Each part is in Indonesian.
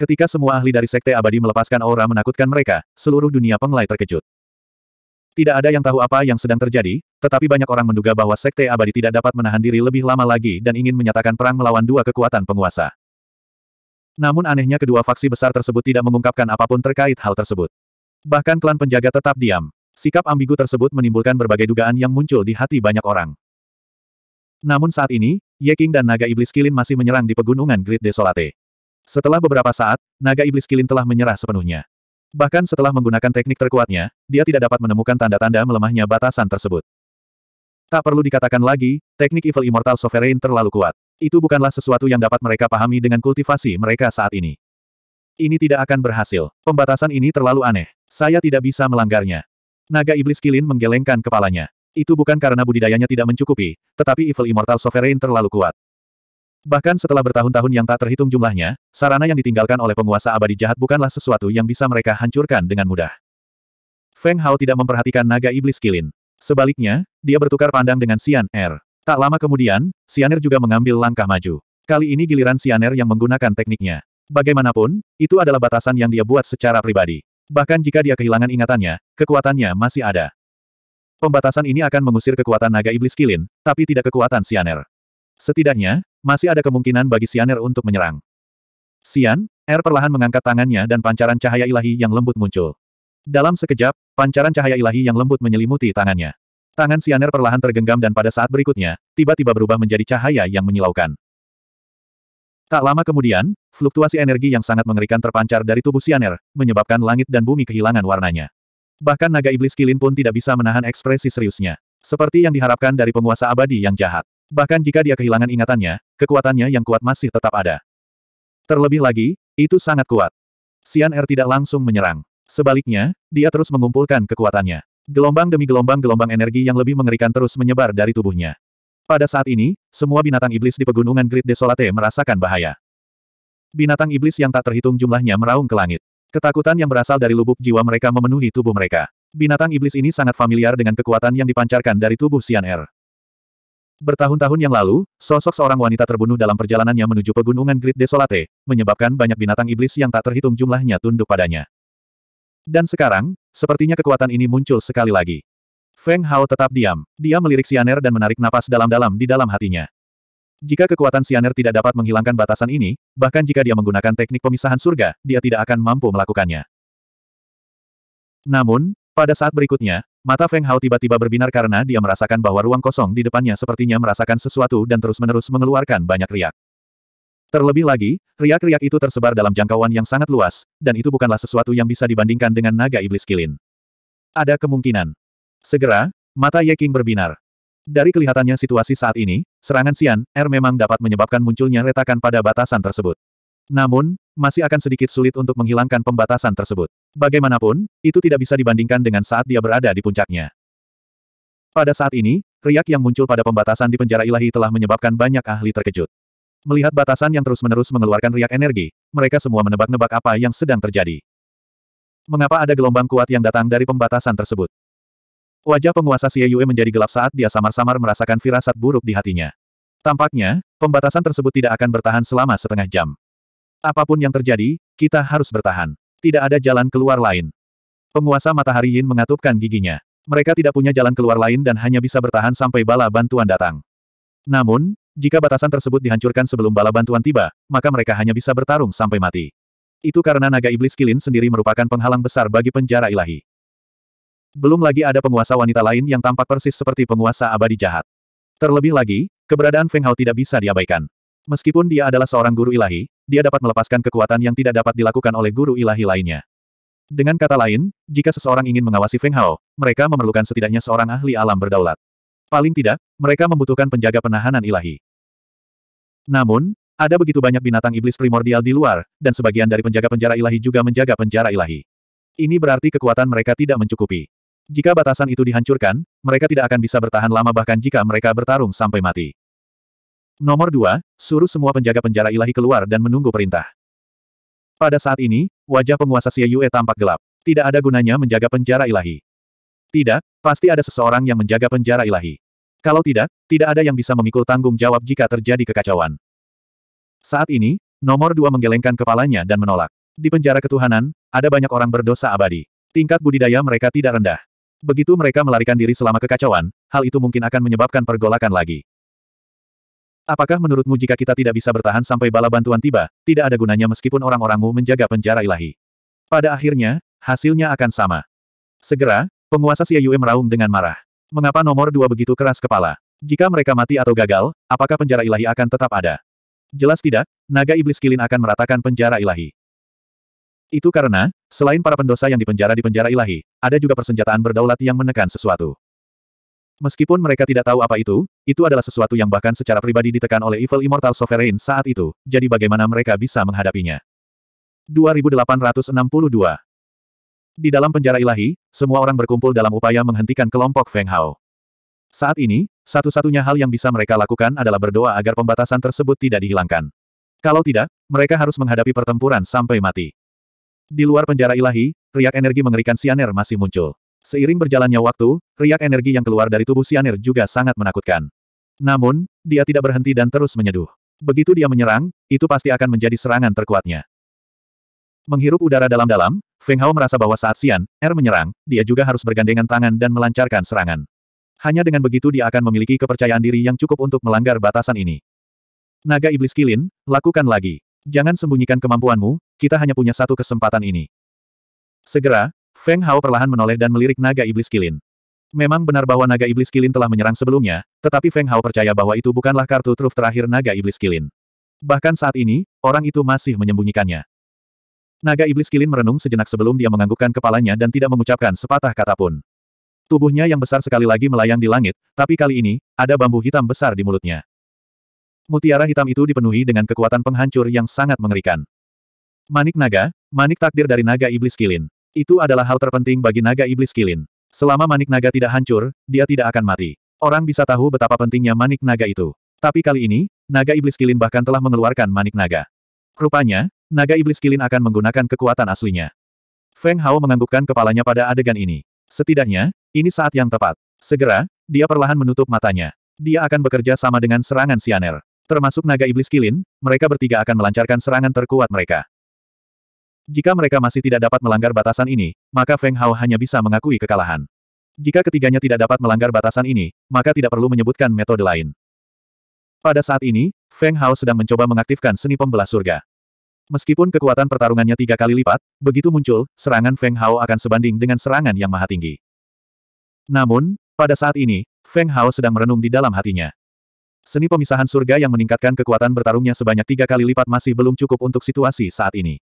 Ketika semua ahli dari Sekte Abadi melepaskan aura menakutkan mereka, seluruh dunia penglai terkejut. Tidak ada yang tahu apa yang sedang terjadi, tetapi banyak orang menduga bahwa Sekte Abadi tidak dapat menahan diri lebih lama lagi dan ingin menyatakan perang melawan dua kekuatan penguasa. Namun anehnya kedua faksi besar tersebut tidak mengungkapkan apapun terkait hal tersebut. Bahkan klan penjaga tetap diam. Sikap ambigu tersebut menimbulkan berbagai dugaan yang muncul di hati banyak orang. Namun saat ini, Ye King dan Naga Iblis Kilin masih menyerang di pegunungan Great Desolate. Setelah beberapa saat, naga iblis kilin telah menyerah sepenuhnya. Bahkan setelah menggunakan teknik terkuatnya, dia tidak dapat menemukan tanda-tanda melemahnya batasan tersebut. Tak perlu dikatakan lagi, teknik Evil Immortal Sovereign terlalu kuat. Itu bukanlah sesuatu yang dapat mereka pahami dengan kultivasi mereka saat ini. Ini tidak akan berhasil. Pembatasan ini terlalu aneh. Saya tidak bisa melanggarnya. Naga Iblis Kilin menggelengkan kepalanya. Itu bukan karena budidayanya tidak mencukupi, tetapi Evil Immortal Sovereign terlalu kuat. Bahkan setelah bertahun-tahun yang tak terhitung jumlahnya, sarana yang ditinggalkan oleh penguasa abadi jahat bukanlah sesuatu yang bisa mereka hancurkan dengan mudah. Feng Hao tidak memperhatikan naga iblis kilin. Sebaliknya, dia bertukar pandang dengan Xian Er. Tak lama kemudian, Xian Er juga mengambil langkah maju. Kali ini giliran Xian Er yang menggunakan tekniknya. Bagaimanapun, itu adalah batasan yang dia buat secara pribadi. Bahkan jika dia kehilangan ingatannya, kekuatannya masih ada. Pembatasan ini akan mengusir kekuatan naga iblis kilin, tapi tidak kekuatan Xian Er. Setidaknya, masih ada kemungkinan bagi Sianer untuk menyerang. Sian, Er perlahan mengangkat tangannya dan pancaran cahaya ilahi yang lembut muncul. Dalam sekejap, pancaran cahaya ilahi yang lembut menyelimuti tangannya. Tangan Sianer perlahan tergenggam dan pada saat berikutnya, tiba-tiba berubah menjadi cahaya yang menyilaukan. Tak lama kemudian, fluktuasi energi yang sangat mengerikan terpancar dari tubuh Sianer, menyebabkan langit dan bumi kehilangan warnanya. Bahkan naga iblis kilin pun tidak bisa menahan ekspresi seriusnya. Seperti yang diharapkan dari penguasa abadi yang jahat. Bahkan jika dia kehilangan ingatannya, kekuatannya yang kuat masih tetap ada. Terlebih lagi, itu sangat kuat. Xian Er tidak langsung menyerang. Sebaliknya, dia terus mengumpulkan kekuatannya. Gelombang demi gelombang-gelombang energi yang lebih mengerikan terus menyebar dari tubuhnya. Pada saat ini, semua binatang iblis di pegunungan Great Desolate merasakan bahaya. Binatang iblis yang tak terhitung jumlahnya meraung ke langit. Ketakutan yang berasal dari lubuk jiwa mereka memenuhi tubuh mereka. Binatang iblis ini sangat familiar dengan kekuatan yang dipancarkan dari tubuh Xian Er. Bertahun-tahun yang lalu, sosok seorang wanita terbunuh dalam perjalanannya menuju pegunungan Great Desolate, menyebabkan banyak binatang iblis yang tak terhitung jumlahnya tunduk padanya. Dan sekarang, sepertinya kekuatan ini muncul sekali lagi. Feng Hao tetap diam. Dia melirik Sianer dan menarik napas dalam-dalam di dalam hatinya. Jika kekuatan Sianer tidak dapat menghilangkan batasan ini, bahkan jika dia menggunakan teknik pemisahan surga, dia tidak akan mampu melakukannya. Namun, pada saat berikutnya, Mata Feng Hao tiba-tiba berbinar karena dia merasakan bahwa ruang kosong di depannya sepertinya merasakan sesuatu dan terus-menerus mengeluarkan banyak riak. Terlebih lagi, riak-riak itu tersebar dalam jangkauan yang sangat luas, dan itu bukanlah sesuatu yang bisa dibandingkan dengan naga iblis kilin. Ada kemungkinan. Segera, mata Ye King berbinar. Dari kelihatannya situasi saat ini, serangan Xian, Er memang dapat menyebabkan munculnya retakan pada batasan tersebut. Namun, masih akan sedikit sulit untuk menghilangkan pembatasan tersebut. Bagaimanapun, itu tidak bisa dibandingkan dengan saat dia berada di puncaknya. Pada saat ini, riak yang muncul pada pembatasan di penjara ilahi telah menyebabkan banyak ahli terkejut. Melihat batasan yang terus-menerus mengeluarkan riak energi, mereka semua menebak-nebak apa yang sedang terjadi. Mengapa ada gelombang kuat yang datang dari pembatasan tersebut? Wajah penguasa Xie Yue menjadi gelap saat dia samar-samar merasakan firasat buruk di hatinya. Tampaknya, pembatasan tersebut tidak akan bertahan selama setengah jam. Apapun yang terjadi, kita harus bertahan. Tidak ada jalan keluar lain. Penguasa Matahari Yin mengatupkan giginya. Mereka tidak punya jalan keluar lain dan hanya bisa bertahan sampai bala bantuan datang. Namun, jika batasan tersebut dihancurkan sebelum bala bantuan tiba, maka mereka hanya bisa bertarung sampai mati. Itu karena naga iblis kilin sendiri merupakan penghalang besar bagi penjara ilahi. Belum lagi ada penguasa wanita lain yang tampak persis seperti penguasa abadi jahat. Terlebih lagi, keberadaan Feng Hao tidak bisa diabaikan. Meskipun dia adalah seorang guru ilahi, dia dapat melepaskan kekuatan yang tidak dapat dilakukan oleh guru ilahi lainnya. Dengan kata lain, jika seseorang ingin mengawasi Feng Hao, mereka memerlukan setidaknya seorang ahli alam berdaulat. Paling tidak, mereka membutuhkan penjaga penahanan ilahi. Namun, ada begitu banyak binatang iblis primordial di luar, dan sebagian dari penjaga penjara ilahi juga menjaga penjara ilahi. Ini berarti kekuatan mereka tidak mencukupi. Jika batasan itu dihancurkan, mereka tidak akan bisa bertahan lama bahkan jika mereka bertarung sampai mati. Nomor dua, suruh semua penjaga penjara ilahi keluar dan menunggu perintah. Pada saat ini, wajah penguasa Xie Yue tampak gelap. Tidak ada gunanya menjaga penjara ilahi. Tidak, pasti ada seseorang yang menjaga penjara ilahi. Kalau tidak, tidak ada yang bisa memikul tanggung jawab jika terjadi kekacauan. Saat ini, nomor dua menggelengkan kepalanya dan menolak. Di penjara ketuhanan, ada banyak orang berdosa abadi. Tingkat budidaya mereka tidak rendah. Begitu mereka melarikan diri selama kekacauan, hal itu mungkin akan menyebabkan pergolakan lagi. Apakah menurutmu jika kita tidak bisa bertahan sampai bala bantuan tiba, tidak ada gunanya meskipun orang-orangmu menjaga penjara ilahi? Pada akhirnya, hasilnya akan sama. Segera, penguasa Yue meraung dengan marah. Mengapa nomor dua begitu keras kepala? Jika mereka mati atau gagal, apakah penjara ilahi akan tetap ada? Jelas tidak, naga iblis kilin akan meratakan penjara ilahi. Itu karena, selain para pendosa yang dipenjara di penjara ilahi, ada juga persenjataan berdaulat yang menekan sesuatu. Meskipun mereka tidak tahu apa itu, itu adalah sesuatu yang bahkan secara pribadi ditekan oleh Evil Immortal Sovereign saat itu, jadi bagaimana mereka bisa menghadapinya. 2862 Di dalam penjara ilahi, semua orang berkumpul dalam upaya menghentikan kelompok Feng Hao. Saat ini, satu-satunya hal yang bisa mereka lakukan adalah berdoa agar pembatasan tersebut tidak dihilangkan. Kalau tidak, mereka harus menghadapi pertempuran sampai mati. Di luar penjara ilahi, riak energi mengerikan Sianer masih muncul. Seiring berjalannya waktu, riak energi yang keluar dari tubuh Sianer juga sangat menakutkan. Namun, dia tidak berhenti dan terus menyeduh. Begitu dia menyerang, itu pasti akan menjadi serangan terkuatnya. Menghirup udara dalam-dalam, Feng Hao merasa bahwa saat Sian, Er menyerang, dia juga harus bergandengan tangan dan melancarkan serangan. Hanya dengan begitu dia akan memiliki kepercayaan diri yang cukup untuk melanggar batasan ini. Naga Iblis Kilin, lakukan lagi. Jangan sembunyikan kemampuanmu, kita hanya punya satu kesempatan ini. Segera, Feng Hao perlahan menoleh dan melirik naga iblis kilin. Memang benar bahwa naga iblis kilin telah menyerang sebelumnya, tetapi Feng Hao percaya bahwa itu bukanlah kartu truf terakhir naga iblis kilin. Bahkan saat ini, orang itu masih menyembunyikannya. Naga iblis kilin merenung sejenak sebelum dia menganggukkan kepalanya dan tidak mengucapkan sepatah kata pun. Tubuhnya yang besar sekali lagi melayang di langit, tapi kali ini, ada bambu hitam besar di mulutnya. Mutiara hitam itu dipenuhi dengan kekuatan penghancur yang sangat mengerikan. Manik naga, manik takdir dari naga iblis kilin. Itu adalah hal terpenting bagi naga iblis kilin. Selama manik naga tidak hancur, dia tidak akan mati. Orang bisa tahu betapa pentingnya manik naga itu. Tapi kali ini, naga iblis kilin bahkan telah mengeluarkan manik naga. Rupanya, naga iblis kilin akan menggunakan kekuatan aslinya. Feng Hao menganggukkan kepalanya pada adegan ini. Setidaknya, ini saat yang tepat. Segera, dia perlahan menutup matanya. Dia akan bekerja sama dengan serangan Sianer. Termasuk naga iblis kilin, mereka bertiga akan melancarkan serangan terkuat mereka. Jika mereka masih tidak dapat melanggar batasan ini, maka Feng Hao hanya bisa mengakui kekalahan. Jika ketiganya tidak dapat melanggar batasan ini, maka tidak perlu menyebutkan metode lain. Pada saat ini, Feng Hao sedang mencoba mengaktifkan seni pembelah surga. Meskipun kekuatan pertarungannya tiga kali lipat, begitu muncul, serangan Feng Hao akan sebanding dengan serangan yang maha tinggi. Namun, pada saat ini, Feng Hao sedang merenung di dalam hatinya. Seni pemisahan surga yang meningkatkan kekuatan bertarungnya sebanyak tiga kali lipat masih belum cukup untuk situasi saat ini.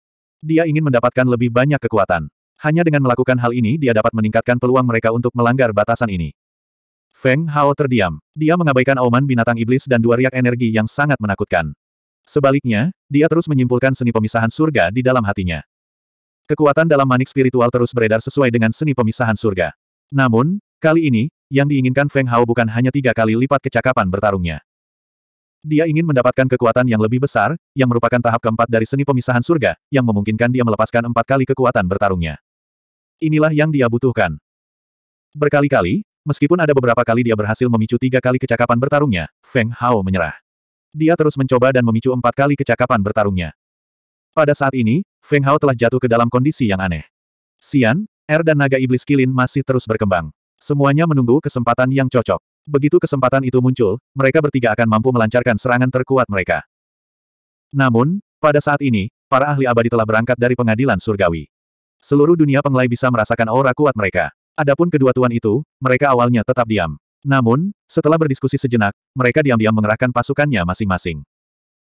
Dia ingin mendapatkan lebih banyak kekuatan. Hanya dengan melakukan hal ini dia dapat meningkatkan peluang mereka untuk melanggar batasan ini. Feng Hao terdiam. Dia mengabaikan auman binatang iblis dan dua riak energi yang sangat menakutkan. Sebaliknya, dia terus menyimpulkan seni pemisahan surga di dalam hatinya. Kekuatan dalam manik spiritual terus beredar sesuai dengan seni pemisahan surga. Namun, kali ini, yang diinginkan Feng Hao bukan hanya tiga kali lipat kecakapan bertarungnya. Dia ingin mendapatkan kekuatan yang lebih besar, yang merupakan tahap keempat dari seni pemisahan surga, yang memungkinkan dia melepaskan empat kali kekuatan bertarungnya. Inilah yang dia butuhkan. Berkali-kali, meskipun ada beberapa kali dia berhasil memicu tiga kali kecakapan bertarungnya, Feng Hao menyerah. Dia terus mencoba dan memicu empat kali kecakapan bertarungnya. Pada saat ini, Feng Hao telah jatuh ke dalam kondisi yang aneh. Xian, Er dan Naga Iblis Kilin masih terus berkembang. Semuanya menunggu kesempatan yang cocok. Begitu kesempatan itu muncul, mereka bertiga akan mampu melancarkan serangan terkuat mereka. Namun, pada saat ini, para ahli abadi telah berangkat dari pengadilan surgawi. Seluruh dunia penglai bisa merasakan aura kuat mereka. Adapun kedua tuan itu, mereka awalnya tetap diam. Namun, setelah berdiskusi sejenak, mereka diam-diam mengerahkan pasukannya masing-masing.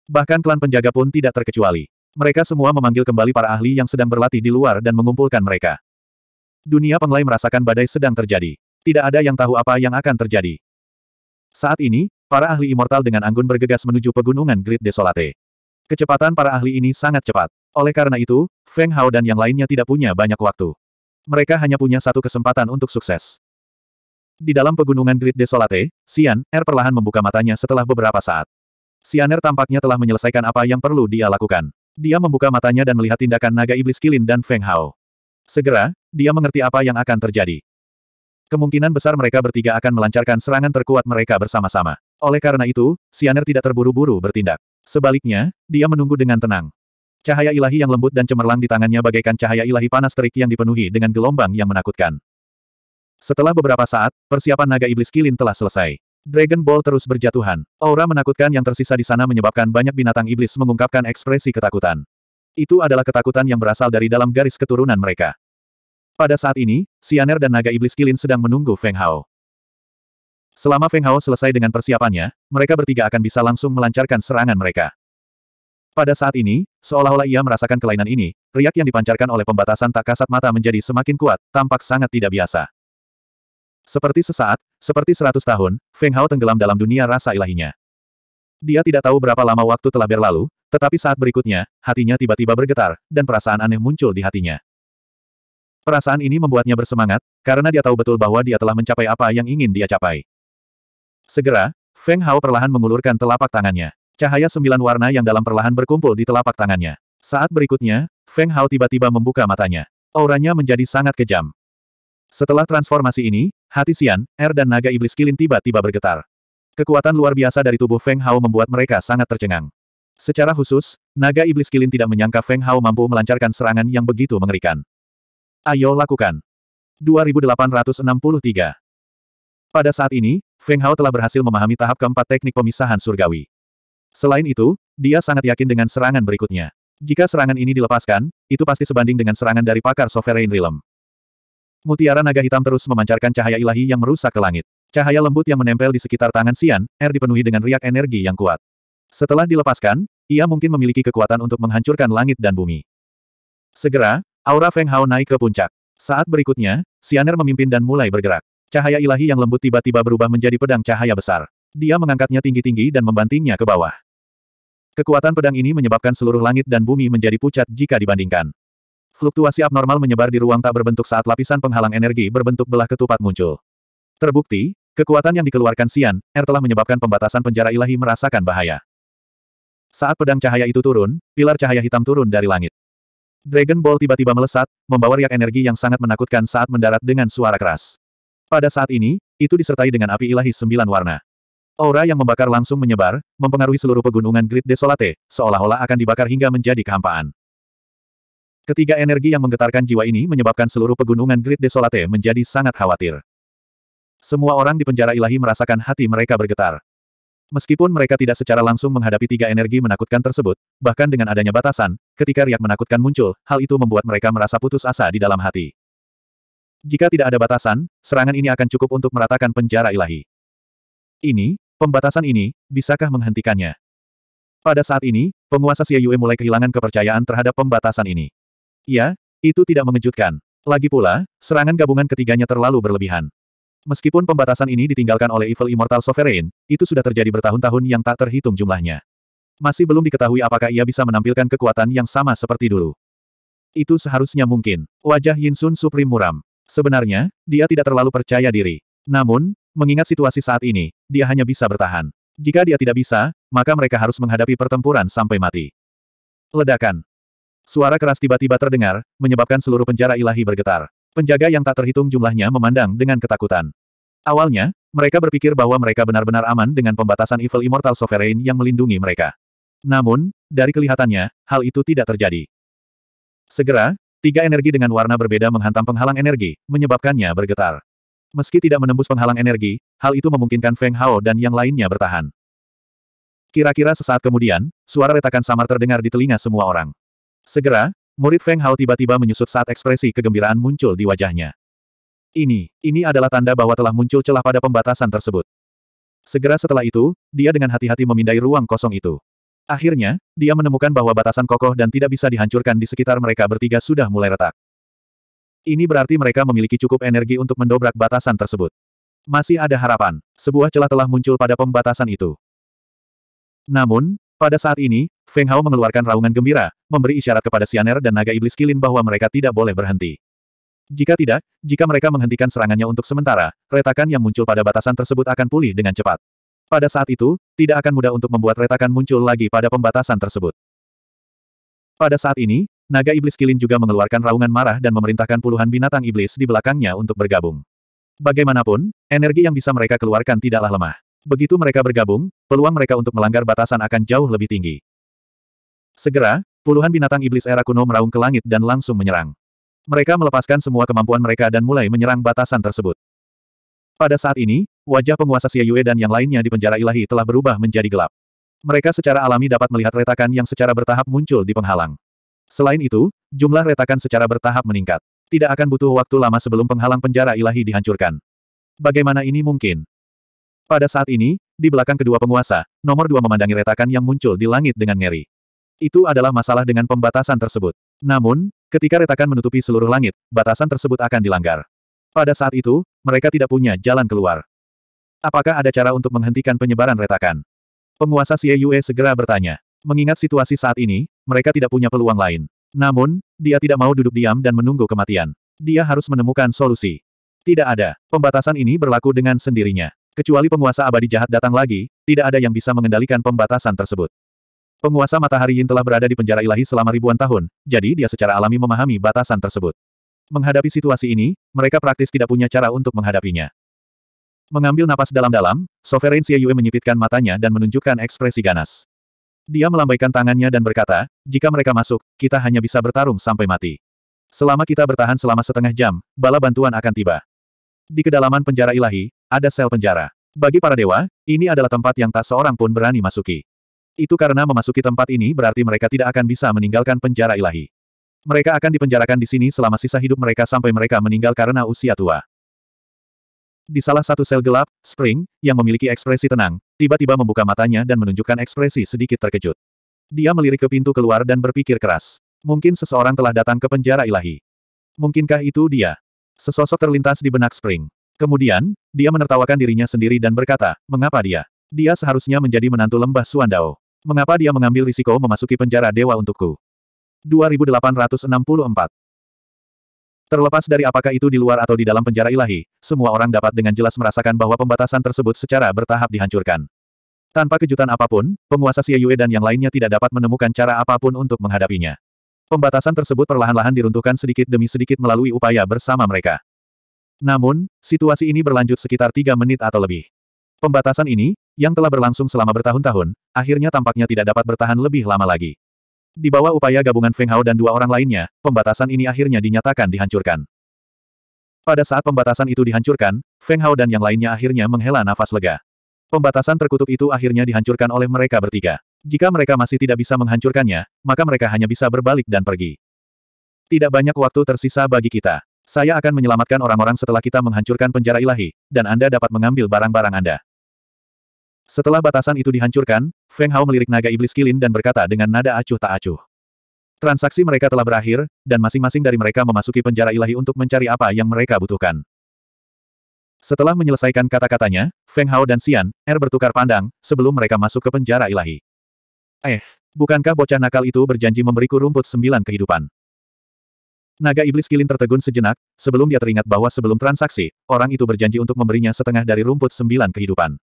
Bahkan klan penjaga pun tidak terkecuali. Mereka semua memanggil kembali para ahli yang sedang berlatih di luar dan mengumpulkan mereka. Dunia penglai merasakan badai sedang terjadi. Tidak ada yang tahu apa yang akan terjadi. Saat ini, para ahli immortal dengan anggun bergegas menuju pegunungan Grid Desolate. Kecepatan para ahli ini sangat cepat. Oleh karena itu, Feng Hao dan yang lainnya tidak punya banyak waktu. Mereka hanya punya satu kesempatan untuk sukses. Di dalam pegunungan Grid Desolate, Xian Er perlahan membuka matanya setelah beberapa saat. Xian Er tampaknya telah menyelesaikan apa yang perlu dia lakukan. Dia membuka matanya dan melihat tindakan naga iblis Kilin dan Feng Hao. Segera, dia mengerti apa yang akan terjadi. Kemungkinan besar mereka bertiga akan melancarkan serangan terkuat mereka bersama-sama. Oleh karena itu, Sianer tidak terburu-buru bertindak. Sebaliknya, dia menunggu dengan tenang. Cahaya ilahi yang lembut dan cemerlang di tangannya bagaikan cahaya ilahi panas terik yang dipenuhi dengan gelombang yang menakutkan. Setelah beberapa saat, persiapan naga iblis kilin telah selesai. Dragon Ball terus berjatuhan. Aura menakutkan yang tersisa di sana menyebabkan banyak binatang iblis mengungkapkan ekspresi ketakutan. Itu adalah ketakutan yang berasal dari dalam garis keturunan mereka. Pada saat ini, Sianer dan Naga Iblis Kilin sedang menunggu Feng Hao. Selama Feng Hao selesai dengan persiapannya, mereka bertiga akan bisa langsung melancarkan serangan mereka. Pada saat ini, seolah-olah ia merasakan kelainan ini, riak yang dipancarkan oleh pembatasan tak kasat mata menjadi semakin kuat, tampak sangat tidak biasa. Seperti sesaat, seperti seratus tahun, Feng Hao tenggelam dalam dunia rasa ilahinya. Dia tidak tahu berapa lama waktu telah berlalu, tetapi saat berikutnya, hatinya tiba-tiba bergetar, dan perasaan aneh muncul di hatinya. Perasaan ini membuatnya bersemangat, karena dia tahu betul bahwa dia telah mencapai apa yang ingin dia capai. Segera, Feng Hao perlahan mengulurkan telapak tangannya. Cahaya sembilan warna yang dalam perlahan berkumpul di telapak tangannya. Saat berikutnya, Feng Hao tiba-tiba membuka matanya. Auranya menjadi sangat kejam. Setelah transformasi ini, hati Xian, Er dan naga iblis kilin tiba-tiba bergetar. Kekuatan luar biasa dari tubuh Feng Hao membuat mereka sangat tercengang. Secara khusus, naga iblis kilin tidak menyangka Feng Hao mampu melancarkan serangan yang begitu mengerikan. Ayo lakukan. 2863 Pada saat ini, Feng Hao telah berhasil memahami tahap keempat teknik pemisahan surgawi. Selain itu, dia sangat yakin dengan serangan berikutnya. Jika serangan ini dilepaskan, itu pasti sebanding dengan serangan dari pakar Sovereign Realm. Mutiara naga hitam terus memancarkan cahaya ilahi yang merusak ke langit. Cahaya lembut yang menempel di sekitar tangan Sian air dipenuhi dengan riak energi yang kuat. Setelah dilepaskan, ia mungkin memiliki kekuatan untuk menghancurkan langit dan bumi. Segera, Aura Feng Hao naik ke puncak. Saat berikutnya, Xian'er memimpin dan mulai bergerak. Cahaya ilahi yang lembut tiba-tiba berubah menjadi pedang cahaya besar. Dia mengangkatnya tinggi-tinggi dan membantingnya ke bawah. Kekuatan pedang ini menyebabkan seluruh langit dan bumi menjadi pucat jika dibandingkan. Fluktuasi abnormal menyebar di ruang tak berbentuk saat lapisan penghalang energi berbentuk belah ketupat muncul. Terbukti, kekuatan yang dikeluarkan Sian, Er telah menyebabkan pembatasan penjara ilahi merasakan bahaya. Saat pedang cahaya itu turun, pilar cahaya hitam turun dari langit. Dragon Ball tiba-tiba melesat, membawa riak energi yang sangat menakutkan saat mendarat dengan suara keras. Pada saat ini, itu disertai dengan api ilahi sembilan warna. Aura yang membakar langsung menyebar, mempengaruhi seluruh pegunungan Grid Desolate, seolah-olah akan dibakar hingga menjadi kehampaan. Ketiga energi yang menggetarkan jiwa ini menyebabkan seluruh pegunungan Grid Desolate menjadi sangat khawatir. Semua orang di penjara ilahi merasakan hati mereka bergetar. Meskipun mereka tidak secara langsung menghadapi tiga energi menakutkan tersebut, bahkan dengan adanya batasan, ketika riak menakutkan muncul, hal itu membuat mereka merasa putus asa di dalam hati. Jika tidak ada batasan, serangan ini akan cukup untuk meratakan penjara ilahi. Ini, pembatasan ini, bisakah menghentikannya? Pada saat ini, penguasa Xie Yue mulai kehilangan kepercayaan terhadap pembatasan ini. Ya, itu tidak mengejutkan. Lagi pula, serangan gabungan ketiganya terlalu berlebihan. Meskipun pembatasan ini ditinggalkan oleh Evil Immortal Sovereign, itu sudah terjadi bertahun-tahun yang tak terhitung jumlahnya. Masih belum diketahui apakah ia bisa menampilkan kekuatan yang sama seperti dulu. Itu seharusnya mungkin. Wajah Yin Sun Supreme muram. Sebenarnya, dia tidak terlalu percaya diri. Namun, mengingat situasi saat ini, dia hanya bisa bertahan. Jika dia tidak bisa, maka mereka harus menghadapi pertempuran sampai mati. Ledakan. Suara keras tiba-tiba terdengar, menyebabkan seluruh penjara ilahi bergetar. Penjaga yang tak terhitung jumlahnya memandang dengan ketakutan. Awalnya, mereka berpikir bahwa mereka benar-benar aman dengan pembatasan Evil Immortal Sovereign yang melindungi mereka. Namun, dari kelihatannya, hal itu tidak terjadi. Segera, tiga energi dengan warna berbeda menghantam penghalang energi, menyebabkannya bergetar. Meski tidak menembus penghalang energi, hal itu memungkinkan Feng Hao dan yang lainnya bertahan. Kira-kira sesaat kemudian, suara retakan samar terdengar di telinga semua orang. Segera, Murid Feng Hao tiba-tiba menyusut saat ekspresi kegembiraan muncul di wajahnya. Ini, ini adalah tanda bahwa telah muncul celah pada pembatasan tersebut. Segera setelah itu, dia dengan hati-hati memindai ruang kosong itu. Akhirnya, dia menemukan bahwa batasan kokoh dan tidak bisa dihancurkan di sekitar mereka bertiga sudah mulai retak. Ini berarti mereka memiliki cukup energi untuk mendobrak batasan tersebut. Masih ada harapan, sebuah celah telah muncul pada pembatasan itu. Namun, pada saat ini, Feng Hao mengeluarkan raungan gembira, memberi isyarat kepada Sianer dan naga iblis kilin bahwa mereka tidak boleh berhenti. Jika tidak, jika mereka menghentikan serangannya untuk sementara, retakan yang muncul pada batasan tersebut akan pulih dengan cepat. Pada saat itu, tidak akan mudah untuk membuat retakan muncul lagi pada pembatasan tersebut. Pada saat ini, naga iblis kilin juga mengeluarkan raungan marah dan memerintahkan puluhan binatang iblis di belakangnya untuk bergabung. Bagaimanapun, energi yang bisa mereka keluarkan tidaklah lemah. Begitu mereka bergabung, peluang mereka untuk melanggar batasan akan jauh lebih tinggi. Segera, puluhan binatang iblis era kuno meraung ke langit dan langsung menyerang. Mereka melepaskan semua kemampuan mereka dan mulai menyerang batasan tersebut. Pada saat ini, wajah penguasa Yue dan yang lainnya di penjara ilahi telah berubah menjadi gelap. Mereka secara alami dapat melihat retakan yang secara bertahap muncul di penghalang. Selain itu, jumlah retakan secara bertahap meningkat. Tidak akan butuh waktu lama sebelum penghalang penjara ilahi dihancurkan. Bagaimana ini mungkin? Pada saat ini, di belakang kedua penguasa, nomor dua memandangi retakan yang muncul di langit dengan ngeri. Itu adalah masalah dengan pembatasan tersebut. Namun, ketika retakan menutupi seluruh langit, batasan tersebut akan dilanggar. Pada saat itu, mereka tidak punya jalan keluar. Apakah ada cara untuk menghentikan penyebaran retakan? Penguasa Xie Yue segera bertanya. Mengingat situasi saat ini, mereka tidak punya peluang lain. Namun, dia tidak mau duduk diam dan menunggu kematian. Dia harus menemukan solusi. Tidak ada. Pembatasan ini berlaku dengan sendirinya. Kecuali penguasa abadi jahat datang lagi, tidak ada yang bisa mengendalikan pembatasan tersebut. Penguasa matahari Yin telah berada di penjara ilahi selama ribuan tahun, jadi dia secara alami memahami batasan tersebut. Menghadapi situasi ini, mereka praktis tidak punya cara untuk menghadapinya. Mengambil napas dalam-dalam, Sovereign Xie Yue menyipitkan matanya dan menunjukkan ekspresi ganas. Dia melambaikan tangannya dan berkata, jika mereka masuk, kita hanya bisa bertarung sampai mati. Selama kita bertahan selama setengah jam, bala bantuan akan tiba. Di kedalaman penjara ilahi, ada sel penjara. Bagi para dewa, ini adalah tempat yang tak seorang pun berani masuki. Itu karena memasuki tempat ini berarti mereka tidak akan bisa meninggalkan penjara ilahi. Mereka akan dipenjarakan di sini selama sisa hidup mereka sampai mereka meninggal karena usia tua. Di salah satu sel gelap, Spring, yang memiliki ekspresi tenang, tiba-tiba membuka matanya dan menunjukkan ekspresi sedikit terkejut. Dia melirik ke pintu keluar dan berpikir keras. Mungkin seseorang telah datang ke penjara ilahi. Mungkinkah itu dia? Sesosok terlintas di benak Spring. Kemudian, dia menertawakan dirinya sendiri dan berkata, mengapa dia? Dia seharusnya menjadi menantu lembah Suandao. Mengapa dia mengambil risiko memasuki penjara dewa untukku? 2864 Terlepas dari apakah itu di luar atau di dalam penjara ilahi, semua orang dapat dengan jelas merasakan bahwa pembatasan tersebut secara bertahap dihancurkan. Tanpa kejutan apapun, penguasa Xieyue dan yang lainnya tidak dapat menemukan cara apapun untuk menghadapinya. Pembatasan tersebut perlahan-lahan diruntuhkan sedikit demi sedikit melalui upaya bersama mereka. Namun, situasi ini berlanjut sekitar tiga menit atau lebih. Pembatasan ini, yang telah berlangsung selama bertahun-tahun, akhirnya tampaknya tidak dapat bertahan lebih lama lagi. Di bawah upaya gabungan Feng Hao dan dua orang lainnya, pembatasan ini akhirnya dinyatakan dihancurkan. Pada saat pembatasan itu dihancurkan, Feng Hao dan yang lainnya akhirnya menghela nafas lega. Pembatasan terkutuk itu akhirnya dihancurkan oleh mereka bertiga. Jika mereka masih tidak bisa menghancurkannya, maka mereka hanya bisa berbalik dan pergi. Tidak banyak waktu tersisa bagi kita. Saya akan menyelamatkan orang-orang setelah kita menghancurkan penjara ilahi, dan Anda dapat mengambil barang-barang Anda. Setelah batasan itu dihancurkan, Feng Hao melirik naga iblis kilin dan berkata dengan nada acuh tak acuh. Transaksi mereka telah berakhir, dan masing-masing dari mereka memasuki penjara ilahi untuk mencari apa yang mereka butuhkan. Setelah menyelesaikan kata-katanya, Feng Hao dan Xian, Er bertukar pandang, sebelum mereka masuk ke penjara ilahi. Eh, bukankah bocah nakal itu berjanji memberiku rumput sembilan kehidupan? Naga iblis kilin tertegun sejenak, sebelum dia teringat bahwa sebelum transaksi, orang itu berjanji untuk memberinya setengah dari rumput sembilan kehidupan.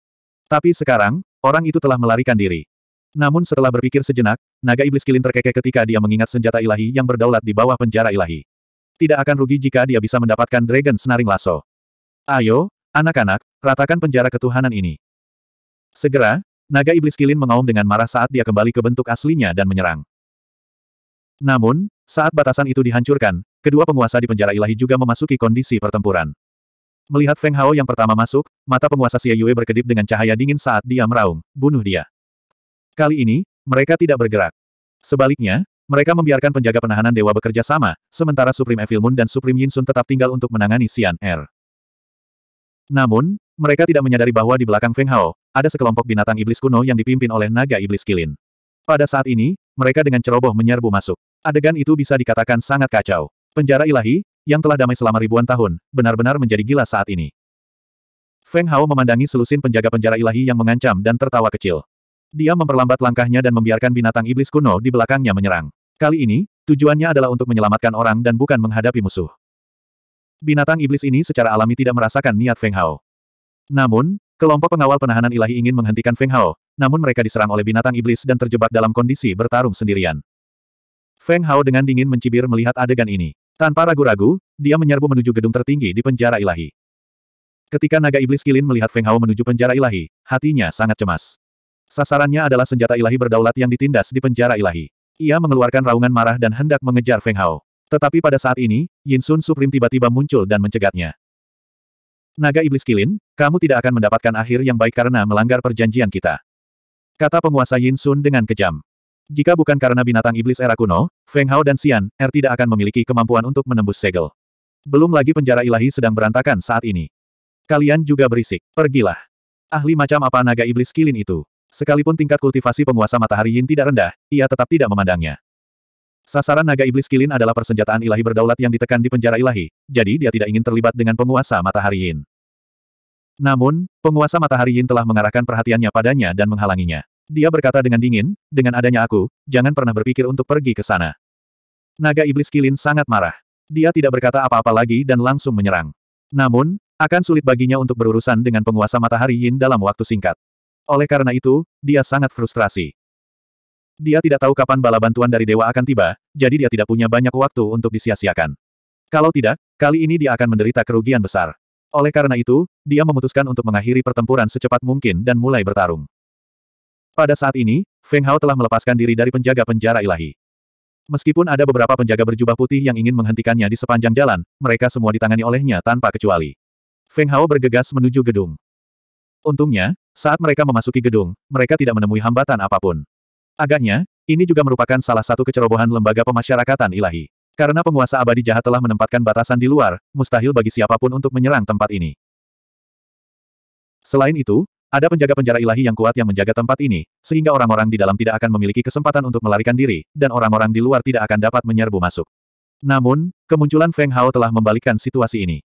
Tapi sekarang, orang itu telah melarikan diri. Namun setelah berpikir sejenak, naga iblis kilin terkekeh ketika dia mengingat senjata ilahi yang berdaulat di bawah penjara ilahi. Tidak akan rugi jika dia bisa mendapatkan Dragon Senaring Lasso. Ayo, anak-anak, ratakan penjara ketuhanan ini. Segera, naga iblis kilin mengaum dengan marah saat dia kembali ke bentuk aslinya dan menyerang. Namun, saat batasan itu dihancurkan, kedua penguasa di penjara ilahi juga memasuki kondisi pertempuran. Melihat Feng Hao yang pertama masuk, mata penguasa Xie Yue berkedip dengan cahaya dingin saat dia meraung, bunuh dia. Kali ini, mereka tidak bergerak. Sebaliknya, mereka membiarkan penjaga penahanan dewa bekerja sama, sementara Supreme Evil Moon dan Supreme Yin Sun tetap tinggal untuk menangani Xian Er. Namun, mereka tidak menyadari bahwa di belakang Feng Hao, ada sekelompok binatang iblis kuno yang dipimpin oleh naga iblis kilin. Pada saat ini, mereka dengan ceroboh menyerbu masuk. Adegan itu bisa dikatakan sangat kacau. Penjara ilahi, yang telah damai selama ribuan tahun, benar-benar menjadi gila saat ini. Feng Hao memandangi selusin penjaga penjara ilahi yang mengancam dan tertawa kecil. Dia memperlambat langkahnya dan membiarkan binatang iblis kuno di belakangnya menyerang. Kali ini, tujuannya adalah untuk menyelamatkan orang dan bukan menghadapi musuh. Binatang iblis ini secara alami tidak merasakan niat Feng Hao. Namun, kelompok pengawal penahanan ilahi ingin menghentikan Feng Hao, namun mereka diserang oleh binatang iblis dan terjebak dalam kondisi bertarung sendirian. Feng Hao dengan dingin mencibir melihat adegan ini. Tanpa ragu-ragu, dia menyerbu menuju gedung tertinggi di penjara ilahi. Ketika naga iblis Kilin melihat Feng Hao menuju penjara ilahi, hatinya sangat cemas. Sasarannya adalah senjata ilahi berdaulat yang ditindas di penjara ilahi. Ia mengeluarkan raungan marah dan hendak mengejar Feng Hao. Tetapi pada saat ini, Yin Sun Supreme tiba-tiba muncul dan mencegatnya. Naga Iblis Kilin, kamu tidak akan mendapatkan akhir yang baik karena melanggar perjanjian kita. Kata penguasa Yin Sun dengan kejam. Jika bukan karena binatang iblis era kuno, Feng Hao dan Xian, Er tidak akan memiliki kemampuan untuk menembus segel. Belum lagi penjara ilahi sedang berantakan saat ini. Kalian juga berisik, pergilah. Ahli macam apa naga iblis kilin itu? Sekalipun tingkat kultivasi penguasa matahari Yin tidak rendah, ia tetap tidak memandangnya. Sasaran naga iblis kilin adalah persenjataan ilahi berdaulat yang ditekan di penjara ilahi, jadi dia tidak ingin terlibat dengan penguasa matahari Yin. Namun, penguasa matahari Yin telah mengarahkan perhatiannya padanya dan menghalanginya. Dia berkata dengan dingin, dengan adanya aku, jangan pernah berpikir untuk pergi ke sana. Naga iblis Kilin sangat marah. Dia tidak berkata apa-apa lagi dan langsung menyerang. Namun, akan sulit baginya untuk berurusan dengan penguasa matahari Yin dalam waktu singkat. Oleh karena itu, dia sangat frustrasi. Dia tidak tahu kapan bala bantuan dari dewa akan tiba, jadi dia tidak punya banyak waktu untuk disia-siakan. Kalau tidak, kali ini dia akan menderita kerugian besar. Oleh karena itu, dia memutuskan untuk mengakhiri pertempuran secepat mungkin dan mulai bertarung. Pada saat ini, Feng Hao telah melepaskan diri dari penjaga penjara ilahi. Meskipun ada beberapa penjaga berjubah putih yang ingin menghentikannya di sepanjang jalan, mereka semua ditangani olehnya tanpa kecuali. Feng Hao bergegas menuju gedung. Untungnya, saat mereka memasuki gedung, mereka tidak menemui hambatan apapun. Agaknya, ini juga merupakan salah satu kecerobohan lembaga pemasyarakatan ilahi. Karena penguasa abadi jahat telah menempatkan batasan di luar, mustahil bagi siapapun untuk menyerang tempat ini. Selain itu, ada penjaga-penjara ilahi yang kuat yang menjaga tempat ini, sehingga orang-orang di dalam tidak akan memiliki kesempatan untuk melarikan diri, dan orang-orang di luar tidak akan dapat menyerbu masuk. Namun, kemunculan Feng Hao telah membalikkan situasi ini.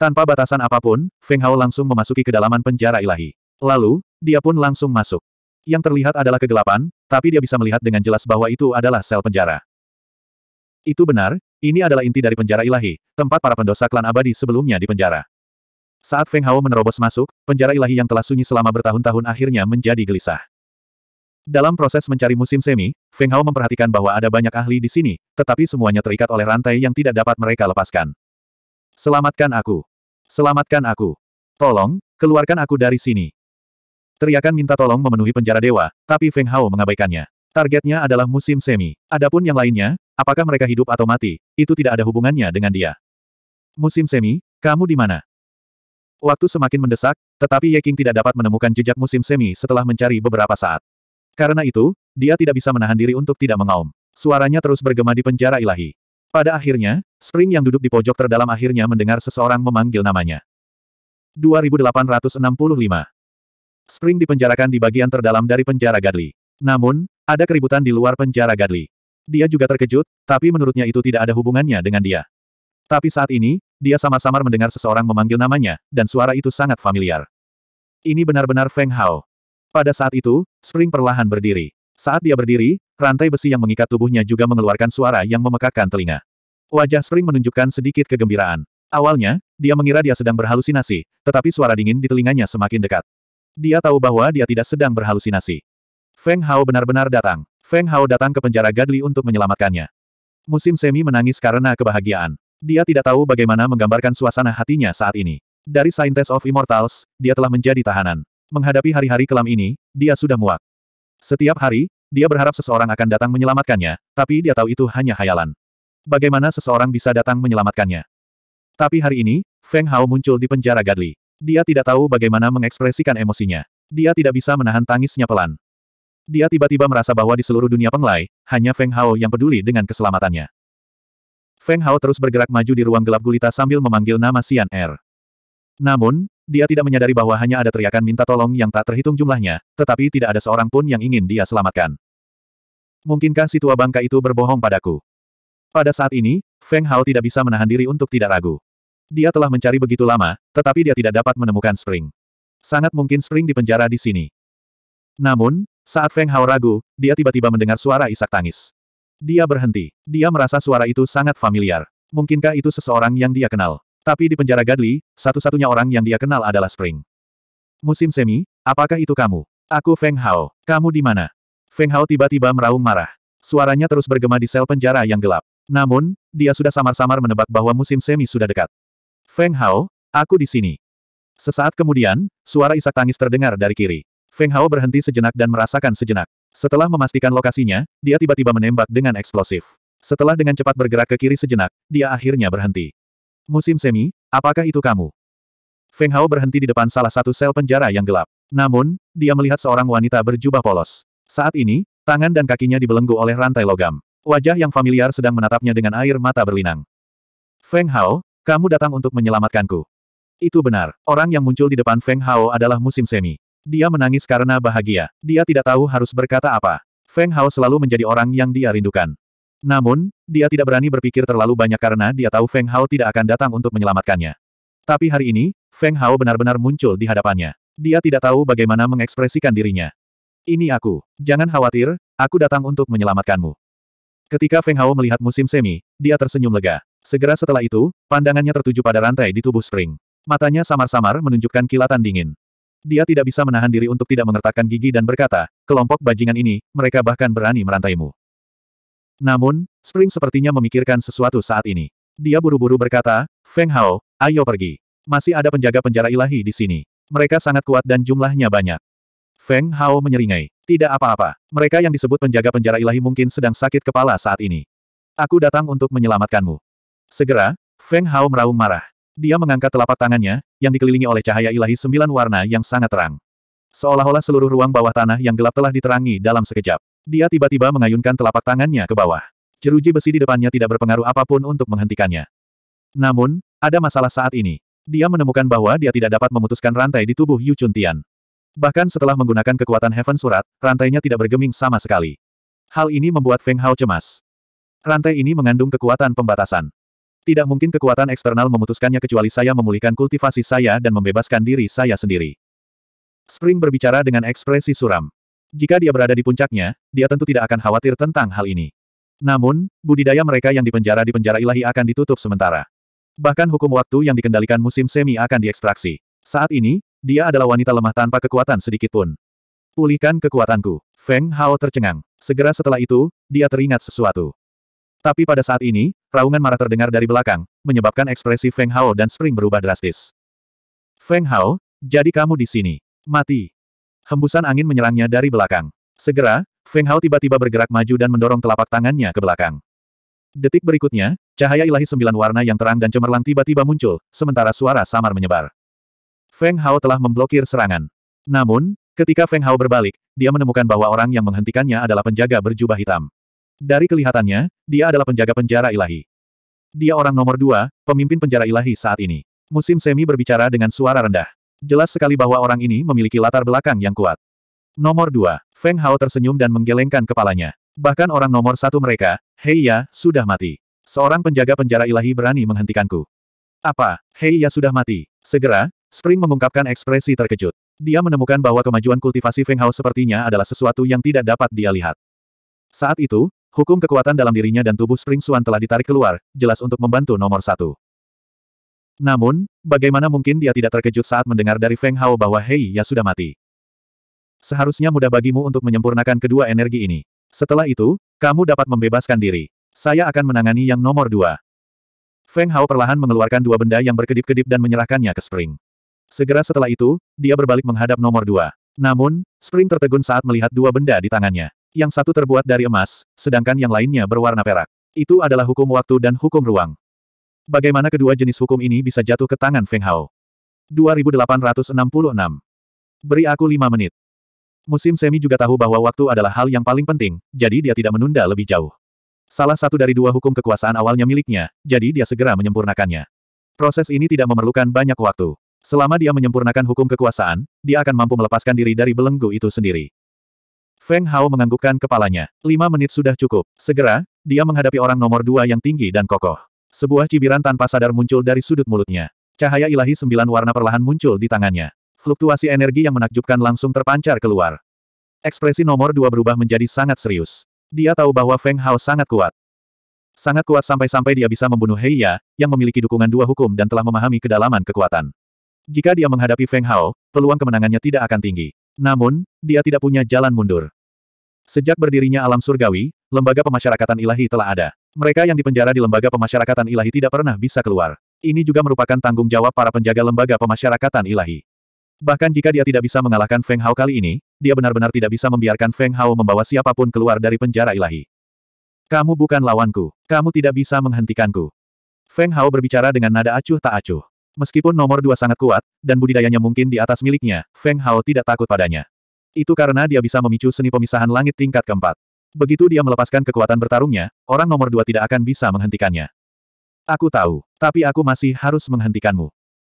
Tanpa batasan apapun, Feng Hao langsung memasuki kedalaman penjara ilahi. Lalu, dia pun langsung masuk. Yang terlihat adalah kegelapan, tapi dia bisa melihat dengan jelas bahwa itu adalah sel penjara. Itu benar, ini adalah inti dari penjara ilahi, tempat para pendosa klan abadi sebelumnya dipenjara. Saat Feng Hao menerobos masuk, penjara ilahi yang telah sunyi selama bertahun-tahun akhirnya menjadi gelisah. Dalam proses mencari musim semi, Feng Hao memperhatikan bahwa ada banyak ahli di sini, tetapi semuanya terikat oleh rantai yang tidak dapat mereka lepaskan. Selamatkan aku! Selamatkan aku! Tolong, keluarkan aku dari sini! Teriakan minta tolong memenuhi penjara dewa, tapi Feng Hao mengabaikannya. Targetnya adalah musim semi. Adapun yang lainnya, Apakah mereka hidup atau mati, itu tidak ada hubungannya dengan dia. Musim semi, kamu di mana? Waktu semakin mendesak, tetapi Ye King tidak dapat menemukan jejak musim semi setelah mencari beberapa saat. Karena itu, dia tidak bisa menahan diri untuk tidak mengaum. Suaranya terus bergema di penjara ilahi. Pada akhirnya, Spring yang duduk di pojok terdalam akhirnya mendengar seseorang memanggil namanya. 2865 Spring dipenjarakan di bagian terdalam dari penjara Gadli. Namun, ada keributan di luar penjara Gadli. Dia juga terkejut, tapi menurutnya itu tidak ada hubungannya dengan dia. Tapi saat ini, dia sama samar mendengar seseorang memanggil namanya, dan suara itu sangat familiar. Ini benar-benar Feng Hao. Pada saat itu, Spring perlahan berdiri. Saat dia berdiri, rantai besi yang mengikat tubuhnya juga mengeluarkan suara yang memekakkan telinga. Wajah Spring menunjukkan sedikit kegembiraan. Awalnya, dia mengira dia sedang berhalusinasi, tetapi suara dingin di telinganya semakin dekat. Dia tahu bahwa dia tidak sedang berhalusinasi. Feng Hao benar-benar datang. Feng Hao datang ke penjara Gadli untuk menyelamatkannya. Musim Semi menangis karena kebahagiaan. Dia tidak tahu bagaimana menggambarkan suasana hatinya saat ini. Dari Scientist of Immortals, dia telah menjadi tahanan. Menghadapi hari-hari kelam ini, dia sudah muak. Setiap hari, dia berharap seseorang akan datang menyelamatkannya, tapi dia tahu itu hanya hayalan. Bagaimana seseorang bisa datang menyelamatkannya? Tapi hari ini, Feng Hao muncul di penjara Gadli. Dia tidak tahu bagaimana mengekspresikan emosinya. Dia tidak bisa menahan tangisnya pelan. Dia tiba-tiba merasa bahwa di seluruh dunia penglai, hanya Feng Hao yang peduli dengan keselamatannya. Feng Hao terus bergerak maju di ruang gelap gulita sambil memanggil nama Xian Er. Namun, dia tidak menyadari bahwa hanya ada teriakan minta tolong yang tak terhitung jumlahnya, tetapi tidak ada seorang pun yang ingin dia selamatkan. Mungkinkah si tua bangka itu berbohong padaku? Pada saat ini, Feng Hao tidak bisa menahan diri untuk tidak ragu. Dia telah mencari begitu lama, tetapi dia tidak dapat menemukan Spring. Sangat mungkin Spring dipenjara di sini. Namun, saat Feng Hao ragu, dia tiba-tiba mendengar suara isak tangis. Dia berhenti. Dia merasa suara itu sangat familiar. Mungkinkah itu seseorang yang dia kenal? Tapi di penjara Gadli, satu-satunya orang yang dia kenal adalah Spring. Musim semi, apakah itu kamu? Aku Feng Hao. Kamu di mana? Feng Hao tiba-tiba meraung marah. Suaranya terus bergema di sel penjara yang gelap. Namun, dia sudah samar-samar menebak bahwa musim semi sudah dekat. Feng Hao, aku di sini. Sesaat kemudian, suara isak tangis terdengar dari kiri. Feng Hao berhenti sejenak dan merasakan sejenak. Setelah memastikan lokasinya, dia tiba-tiba menembak dengan eksplosif. Setelah dengan cepat bergerak ke kiri sejenak, dia akhirnya berhenti. Musim semi, apakah itu kamu? Feng Hao berhenti di depan salah satu sel penjara yang gelap. Namun, dia melihat seorang wanita berjubah polos. Saat ini, tangan dan kakinya dibelenggu oleh rantai logam. Wajah yang familiar sedang menatapnya dengan air mata berlinang. Feng Hao, kamu datang untuk menyelamatkanku. Itu benar, orang yang muncul di depan Feng Hao adalah musim semi. Dia menangis karena bahagia. Dia tidak tahu harus berkata apa. Feng Hao selalu menjadi orang yang dia rindukan. Namun, dia tidak berani berpikir terlalu banyak karena dia tahu Feng Hao tidak akan datang untuk menyelamatkannya. Tapi hari ini, Feng Hao benar-benar muncul di hadapannya. Dia tidak tahu bagaimana mengekspresikan dirinya. Ini aku. Jangan khawatir, aku datang untuk menyelamatkanmu. Ketika Feng Hao melihat musim semi, dia tersenyum lega. Segera setelah itu, pandangannya tertuju pada rantai di tubuh Spring. Matanya samar-samar menunjukkan kilatan dingin. Dia tidak bisa menahan diri untuk tidak mengertakkan gigi dan berkata, kelompok bajingan ini, mereka bahkan berani merantaimu. Namun, Spring sepertinya memikirkan sesuatu saat ini. Dia buru-buru berkata, Feng Hao, ayo pergi. Masih ada penjaga penjara ilahi di sini. Mereka sangat kuat dan jumlahnya banyak. Feng Hao menyeringai. Tidak apa-apa. Mereka yang disebut penjaga penjara ilahi mungkin sedang sakit kepala saat ini. Aku datang untuk menyelamatkanmu. Segera, Feng Hao meraung marah. Dia mengangkat telapak tangannya, yang dikelilingi oleh cahaya ilahi sembilan warna yang sangat terang. Seolah-olah seluruh ruang bawah tanah yang gelap telah diterangi dalam sekejap. Dia tiba-tiba mengayunkan telapak tangannya ke bawah. Jeruji besi di depannya tidak berpengaruh apapun untuk menghentikannya. Namun, ada masalah saat ini. Dia menemukan bahwa dia tidak dapat memutuskan rantai di tubuh Yu Chun Tian. Bahkan setelah menggunakan kekuatan Heaven Surat, rantainya tidak bergeming sama sekali. Hal ini membuat Feng Hao cemas. Rantai ini mengandung kekuatan pembatasan. Tidak mungkin kekuatan eksternal memutuskannya kecuali saya memulihkan kultivasi saya dan membebaskan diri saya sendiri. Spring berbicara dengan ekspresi suram. Jika dia berada di puncaknya, dia tentu tidak akan khawatir tentang hal ini. Namun, budidaya mereka yang dipenjara di penjara ilahi akan ditutup sementara. Bahkan hukum waktu yang dikendalikan musim semi akan diekstraksi. Saat ini, dia adalah wanita lemah tanpa kekuatan sedikit pun. Pulihkan kekuatanku. Feng Hao tercengang. Segera setelah itu, dia teringat sesuatu. Tapi pada saat ini, Raungan marah terdengar dari belakang, menyebabkan ekspresi Feng Hao dan Spring berubah drastis. Feng Hao, jadi kamu di sini. Mati. Hembusan angin menyerangnya dari belakang. Segera, Feng Hao tiba-tiba bergerak maju dan mendorong telapak tangannya ke belakang. Detik berikutnya, cahaya ilahi sembilan warna yang terang dan cemerlang tiba-tiba muncul, sementara suara samar menyebar. Feng Hao telah memblokir serangan. Namun, ketika Feng Hao berbalik, dia menemukan bahwa orang yang menghentikannya adalah penjaga berjubah hitam. Dari kelihatannya, dia adalah penjaga penjara ilahi. Dia orang nomor dua, pemimpin penjara ilahi saat ini. Musim semi berbicara dengan suara rendah. Jelas sekali bahwa orang ini memiliki latar belakang yang kuat. Nomor dua, Feng Hao tersenyum dan menggelengkan kepalanya. Bahkan orang nomor satu mereka, Hei Ya, sudah mati. Seorang penjaga penjara ilahi berani menghentikanku. Apa, Hei Ya sudah mati? Segera, Spring mengungkapkan ekspresi terkejut. Dia menemukan bahwa kemajuan kultivasi Feng Hao sepertinya adalah sesuatu yang tidak dapat dia lihat. Saat itu, Hukum kekuatan dalam dirinya dan tubuh Spring Suan telah ditarik keluar, jelas untuk membantu nomor satu. Namun, bagaimana mungkin dia tidak terkejut saat mendengar dari Feng Hao bahwa Hei Ya sudah mati. Seharusnya mudah bagimu untuk menyempurnakan kedua energi ini. Setelah itu, kamu dapat membebaskan diri. Saya akan menangani yang nomor dua. Feng Hao perlahan mengeluarkan dua benda yang berkedip-kedip dan menyerahkannya ke Spring. Segera setelah itu, dia berbalik menghadap nomor dua. Namun, Spring tertegun saat melihat dua benda di tangannya. Yang satu terbuat dari emas, sedangkan yang lainnya berwarna perak. Itu adalah hukum waktu dan hukum ruang. Bagaimana kedua jenis hukum ini bisa jatuh ke tangan Feng Hao? 2866. Beri aku lima menit. Musim semi juga tahu bahwa waktu adalah hal yang paling penting, jadi dia tidak menunda lebih jauh. Salah satu dari dua hukum kekuasaan awalnya miliknya, jadi dia segera menyempurnakannya. Proses ini tidak memerlukan banyak waktu. Selama dia menyempurnakan hukum kekuasaan, dia akan mampu melepaskan diri dari belenggu itu sendiri. Feng Hao menganggukkan kepalanya. Lima menit sudah cukup. Segera, dia menghadapi orang nomor dua yang tinggi dan kokoh. Sebuah cibiran tanpa sadar muncul dari sudut mulutnya. Cahaya ilahi sembilan warna perlahan muncul di tangannya. Fluktuasi energi yang menakjubkan langsung terpancar keluar. Ekspresi nomor dua berubah menjadi sangat serius. Dia tahu bahwa Feng Hao sangat kuat. Sangat kuat sampai-sampai dia bisa membunuh Heiya, yang memiliki dukungan dua hukum dan telah memahami kedalaman kekuatan. Jika dia menghadapi Feng Hao, peluang kemenangannya tidak akan tinggi. Namun, dia tidak punya jalan mundur. Sejak berdirinya alam surgawi, lembaga pemasyarakatan ilahi telah ada. Mereka yang dipenjara di lembaga pemasyarakatan ilahi tidak pernah bisa keluar. Ini juga merupakan tanggung jawab para penjaga lembaga pemasyarakatan ilahi. Bahkan jika dia tidak bisa mengalahkan Feng Hao kali ini, dia benar-benar tidak bisa membiarkan Feng Hao membawa siapapun keluar dari penjara ilahi. Kamu bukan lawanku. Kamu tidak bisa menghentikanku. Feng Hao berbicara dengan nada acuh tak acuh. Meskipun nomor dua sangat kuat, dan budidayanya mungkin di atas miliknya, Feng Hao tidak takut padanya. Itu karena dia bisa memicu seni pemisahan langit tingkat keempat. Begitu dia melepaskan kekuatan bertarungnya, orang nomor dua tidak akan bisa menghentikannya. Aku tahu, tapi aku masih harus menghentikanmu.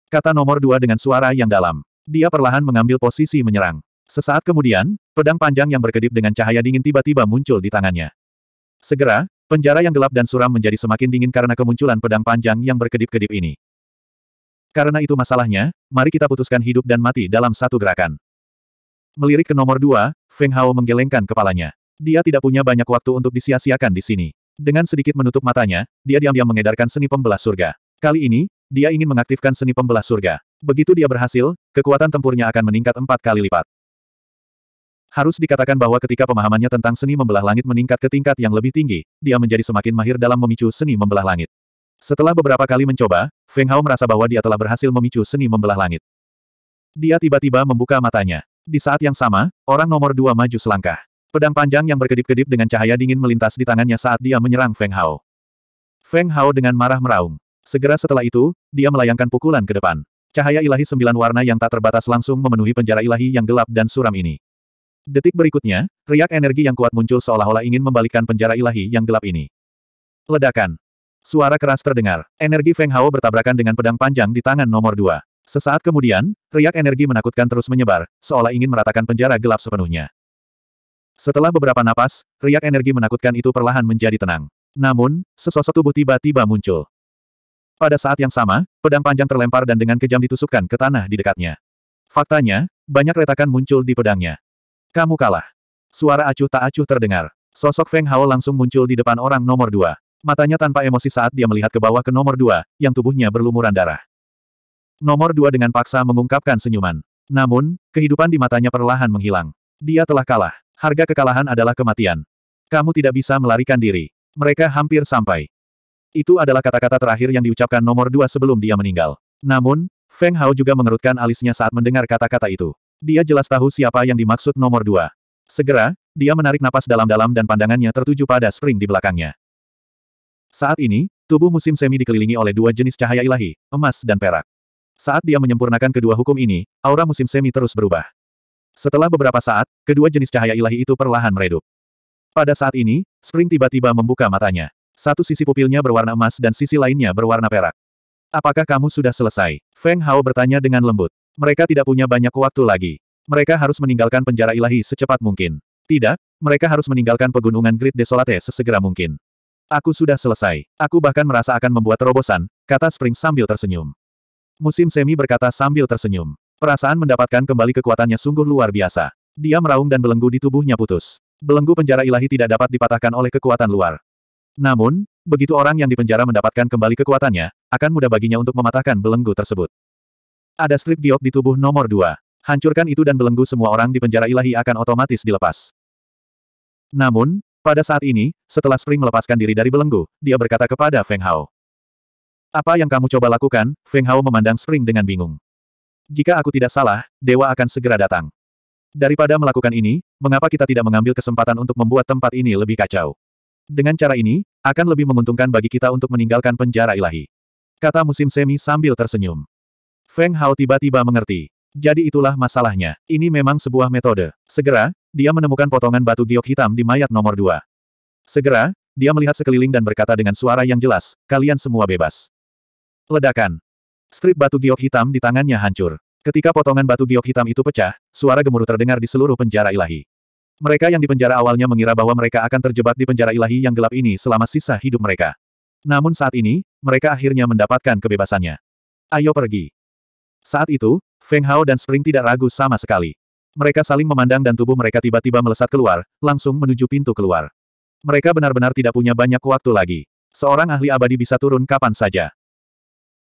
Kata nomor dua dengan suara yang dalam. Dia perlahan mengambil posisi menyerang. Sesaat kemudian, pedang panjang yang berkedip dengan cahaya dingin tiba-tiba muncul di tangannya. Segera, penjara yang gelap dan suram menjadi semakin dingin karena kemunculan pedang panjang yang berkedip-kedip ini. Karena itu masalahnya, mari kita putuskan hidup dan mati dalam satu gerakan. Melirik ke nomor dua, Feng Hao menggelengkan kepalanya. Dia tidak punya banyak waktu untuk disia-siakan di sini. Dengan sedikit menutup matanya, dia diam-diam mengedarkan seni pembelah surga. Kali ini, dia ingin mengaktifkan seni pembelah surga. Begitu dia berhasil, kekuatan tempurnya akan meningkat empat kali lipat. Harus dikatakan bahwa ketika pemahamannya tentang seni membelah langit meningkat ke tingkat yang lebih tinggi, dia menjadi semakin mahir dalam memicu seni membelah langit. Setelah beberapa kali mencoba, Feng Hao merasa bahwa dia telah berhasil memicu seni membelah langit. Dia tiba-tiba membuka matanya. Di saat yang sama, orang nomor dua maju selangkah. Pedang panjang yang berkedip-kedip dengan cahaya dingin melintas di tangannya saat dia menyerang Feng Hao. Feng Hao dengan marah meraung. Segera setelah itu, dia melayangkan pukulan ke depan. Cahaya ilahi sembilan warna yang tak terbatas langsung memenuhi penjara ilahi yang gelap dan suram ini. Detik berikutnya, riak energi yang kuat muncul seolah-olah ingin membalikkan penjara ilahi yang gelap ini. Ledakan. Suara keras terdengar. Energi Feng Hao bertabrakan dengan pedang panjang di tangan nomor dua. Sesaat kemudian, riak energi menakutkan terus menyebar, seolah ingin meratakan penjara gelap sepenuhnya. Setelah beberapa napas, riak energi menakutkan itu perlahan menjadi tenang. Namun, sesosok tubuh tiba-tiba muncul. Pada saat yang sama, pedang panjang terlempar dan dengan kejam ditusukkan ke tanah di dekatnya. Faktanya, banyak retakan muncul di pedangnya. Kamu kalah. Suara acuh tak acuh terdengar. Sosok Feng Hao langsung muncul di depan orang nomor dua. Matanya tanpa emosi saat dia melihat ke bawah ke nomor dua, yang tubuhnya berlumuran darah. Nomor dua dengan paksa mengungkapkan senyuman. Namun, kehidupan di matanya perlahan menghilang. Dia telah kalah. Harga kekalahan adalah kematian. Kamu tidak bisa melarikan diri. Mereka hampir sampai. Itu adalah kata-kata terakhir yang diucapkan nomor dua sebelum dia meninggal. Namun, Feng Hao juga mengerutkan alisnya saat mendengar kata-kata itu. Dia jelas tahu siapa yang dimaksud nomor dua. Segera, dia menarik napas dalam-dalam dan pandangannya tertuju pada spring di belakangnya. Saat ini, tubuh musim semi dikelilingi oleh dua jenis cahaya ilahi, emas dan perak. Saat dia menyempurnakan kedua hukum ini, aura musim semi terus berubah. Setelah beberapa saat, kedua jenis cahaya ilahi itu perlahan meredup. Pada saat ini, Spring tiba-tiba membuka matanya. Satu sisi pupilnya berwarna emas dan sisi lainnya berwarna perak. Apakah kamu sudah selesai? Feng Hao bertanya dengan lembut. Mereka tidak punya banyak waktu lagi. Mereka harus meninggalkan penjara ilahi secepat mungkin. Tidak, mereka harus meninggalkan pegunungan grid Desolate sesegera mungkin. Aku sudah selesai. Aku bahkan merasa akan membuat terobosan, kata Spring sambil tersenyum. Musim semi berkata sambil tersenyum. Perasaan mendapatkan kembali kekuatannya sungguh luar biasa. Dia meraung dan belenggu di tubuhnya putus. Belenggu penjara ilahi tidak dapat dipatahkan oleh kekuatan luar. Namun, begitu orang yang dipenjara mendapatkan kembali kekuatannya, akan mudah baginya untuk mematahkan belenggu tersebut. Ada strip giok di tubuh nomor dua. Hancurkan itu dan belenggu semua orang di penjara ilahi akan otomatis dilepas. Namun, pada saat ini, setelah Spring melepaskan diri dari belenggu, dia berkata kepada Feng Hao. Apa yang kamu coba lakukan? Feng Hao memandang Spring dengan bingung. Jika aku tidak salah, dewa akan segera datang. Daripada melakukan ini, mengapa kita tidak mengambil kesempatan untuk membuat tempat ini lebih kacau? Dengan cara ini, akan lebih menguntungkan bagi kita untuk meninggalkan penjara ilahi. Kata musim semi sambil tersenyum. Feng Hao tiba-tiba mengerti. Jadi itulah masalahnya. Ini memang sebuah metode. Segera, dia menemukan potongan batu giok hitam di mayat nomor dua. Segera, dia melihat sekeliling dan berkata dengan suara yang jelas, kalian semua bebas. Ledakan. Strip batu giok hitam di tangannya hancur. Ketika potongan batu giok hitam itu pecah, suara gemuruh terdengar di seluruh penjara ilahi. Mereka yang dipenjara awalnya mengira bahwa mereka akan terjebak di penjara ilahi yang gelap ini selama sisa hidup mereka. Namun saat ini, mereka akhirnya mendapatkan kebebasannya. Ayo pergi. Saat itu, Feng Hao dan Spring tidak ragu sama sekali. Mereka saling memandang dan tubuh mereka tiba-tiba melesat keluar, langsung menuju pintu keluar. Mereka benar-benar tidak punya banyak waktu lagi. Seorang ahli abadi bisa turun kapan saja.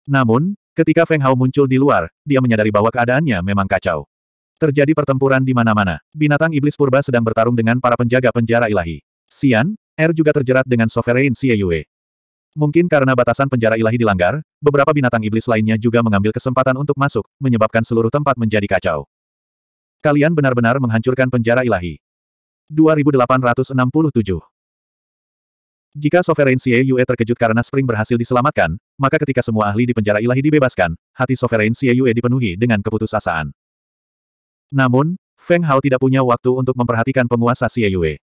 Namun, ketika Feng Hao muncul di luar, dia menyadari bahwa keadaannya memang kacau. Terjadi pertempuran di mana-mana. Binatang iblis purba sedang bertarung dengan para penjaga penjara ilahi. Xian, Er juga terjerat dengan Sovereign Xie Yue. Mungkin karena batasan penjara ilahi dilanggar, beberapa binatang iblis lainnya juga mengambil kesempatan untuk masuk, menyebabkan seluruh tempat menjadi kacau. Kalian benar-benar menghancurkan penjara ilahi. 2867 Jika Sovereign Xie Yue terkejut karena Spring berhasil diselamatkan, maka ketika semua ahli di penjara ilahi dibebaskan, hati Sovereign Xie Yue dipenuhi dengan keputusasaan. Namun, Feng Hao tidak punya waktu untuk memperhatikan penguasa Xie Yue.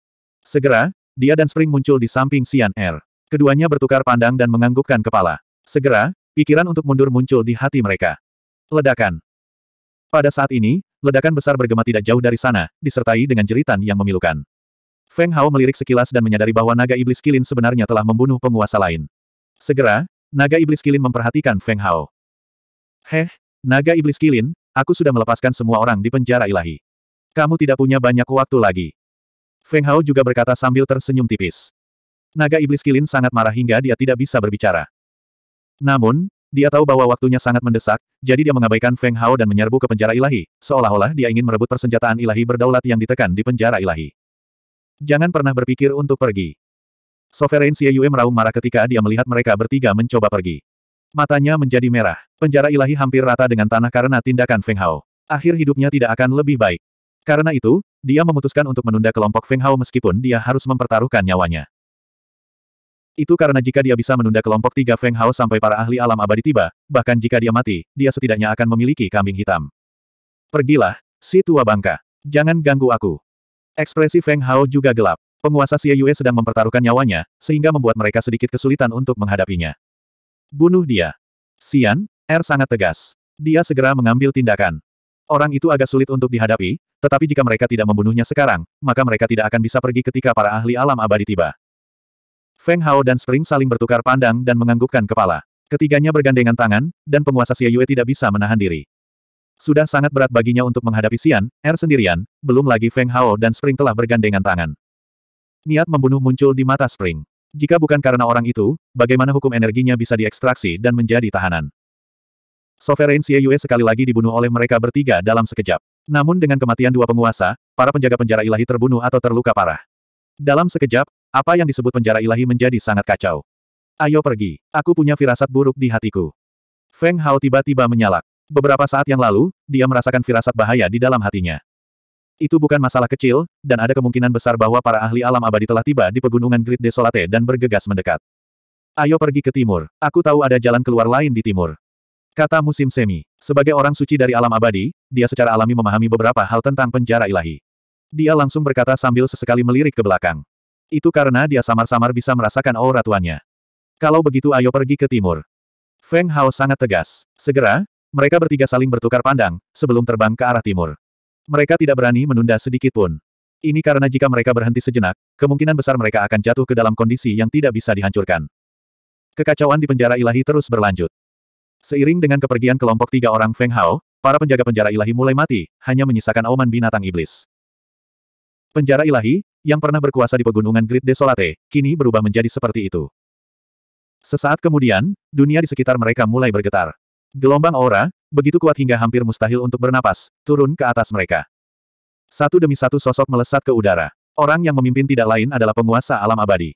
Segera, dia dan Spring muncul di samping Xian Er. Keduanya bertukar pandang dan menganggukkan kepala. Segera, pikiran untuk mundur muncul di hati mereka. Ledakan. Pada saat ini, ledakan besar bergema tidak jauh dari sana, disertai dengan jeritan yang memilukan. Feng Hao melirik sekilas dan menyadari bahwa naga iblis kilin sebenarnya telah membunuh penguasa lain. Segera, naga iblis kilin memperhatikan Feng Hao. Heh, naga iblis kilin, aku sudah melepaskan semua orang di penjara ilahi. Kamu tidak punya banyak waktu lagi. Feng Hao juga berkata sambil tersenyum tipis. Naga iblis kilin sangat marah hingga dia tidak bisa berbicara. Namun, dia tahu bahwa waktunya sangat mendesak, jadi dia mengabaikan Feng Hao dan menyerbu ke penjara ilahi, seolah-olah dia ingin merebut persenjataan ilahi berdaulat yang ditekan di penjara ilahi. Jangan pernah berpikir untuk pergi. Sovereign Xie Yue meraung marah ketika dia melihat mereka bertiga mencoba pergi. Matanya menjadi merah. Penjara ilahi hampir rata dengan tanah karena tindakan Feng Hao. Akhir hidupnya tidak akan lebih baik. Karena itu, dia memutuskan untuk menunda kelompok Feng Hao meskipun dia harus mempertaruhkan nyawanya. Itu karena jika dia bisa menunda kelompok tiga Feng Hao sampai para ahli alam abadi tiba, bahkan jika dia mati, dia setidaknya akan memiliki kambing hitam. Pergilah, si tua bangka. Jangan ganggu aku. Ekspresi Feng Hao juga gelap. Penguasa Xie Yue sedang mempertaruhkan nyawanya, sehingga membuat mereka sedikit kesulitan untuk menghadapinya. Bunuh dia. Xian, Er sangat tegas. Dia segera mengambil tindakan. Orang itu agak sulit untuk dihadapi, tetapi jika mereka tidak membunuhnya sekarang, maka mereka tidak akan bisa pergi ketika para ahli alam abadi tiba. Feng Hao dan Spring saling bertukar pandang dan menganggukkan kepala. Ketiganya bergandengan tangan, dan penguasa Xie Yue tidak bisa menahan diri. Sudah sangat berat baginya untuk menghadapi Xian, Er sendirian, belum lagi Feng Hao dan Spring telah bergandengan tangan. Niat membunuh muncul di mata Spring. Jika bukan karena orang itu, bagaimana hukum energinya bisa diekstraksi dan menjadi tahanan? Sovereign Xie Yue sekali lagi dibunuh oleh mereka bertiga dalam sekejap. Namun dengan kematian dua penguasa, para penjaga penjara ilahi terbunuh atau terluka parah. Dalam sekejap, apa yang disebut penjara ilahi menjadi sangat kacau. Ayo pergi, aku punya firasat buruk di hatiku. Feng Hao tiba-tiba menyalak. Beberapa saat yang lalu, dia merasakan firasat bahaya di dalam hatinya. Itu bukan masalah kecil, dan ada kemungkinan besar bahwa para ahli alam abadi telah tiba di pegunungan Grid Desolate dan bergegas mendekat. Ayo pergi ke timur, aku tahu ada jalan keluar lain di timur. Kata musim semi. Sebagai orang suci dari alam abadi, dia secara alami memahami beberapa hal tentang penjara ilahi. Dia langsung berkata sambil sesekali melirik ke belakang. Itu karena dia samar-samar bisa merasakan aura tuannya. Kalau begitu ayo pergi ke timur. Feng Hao sangat tegas. Segera, mereka bertiga saling bertukar pandang, sebelum terbang ke arah timur. Mereka tidak berani menunda sedikit pun. Ini karena jika mereka berhenti sejenak, kemungkinan besar mereka akan jatuh ke dalam kondisi yang tidak bisa dihancurkan. Kekacauan di penjara ilahi terus berlanjut. Seiring dengan kepergian kelompok tiga orang Feng Hao, para penjaga penjara ilahi mulai mati, hanya menyisakan auman binatang iblis. Penjara ilahi, yang pernah berkuasa di pegunungan Great Desolate, kini berubah menjadi seperti itu. Sesaat kemudian, dunia di sekitar mereka mulai bergetar. Gelombang aura, begitu kuat hingga hampir mustahil untuk bernapas, turun ke atas mereka. Satu demi satu sosok melesat ke udara. Orang yang memimpin tidak lain adalah penguasa alam abadi.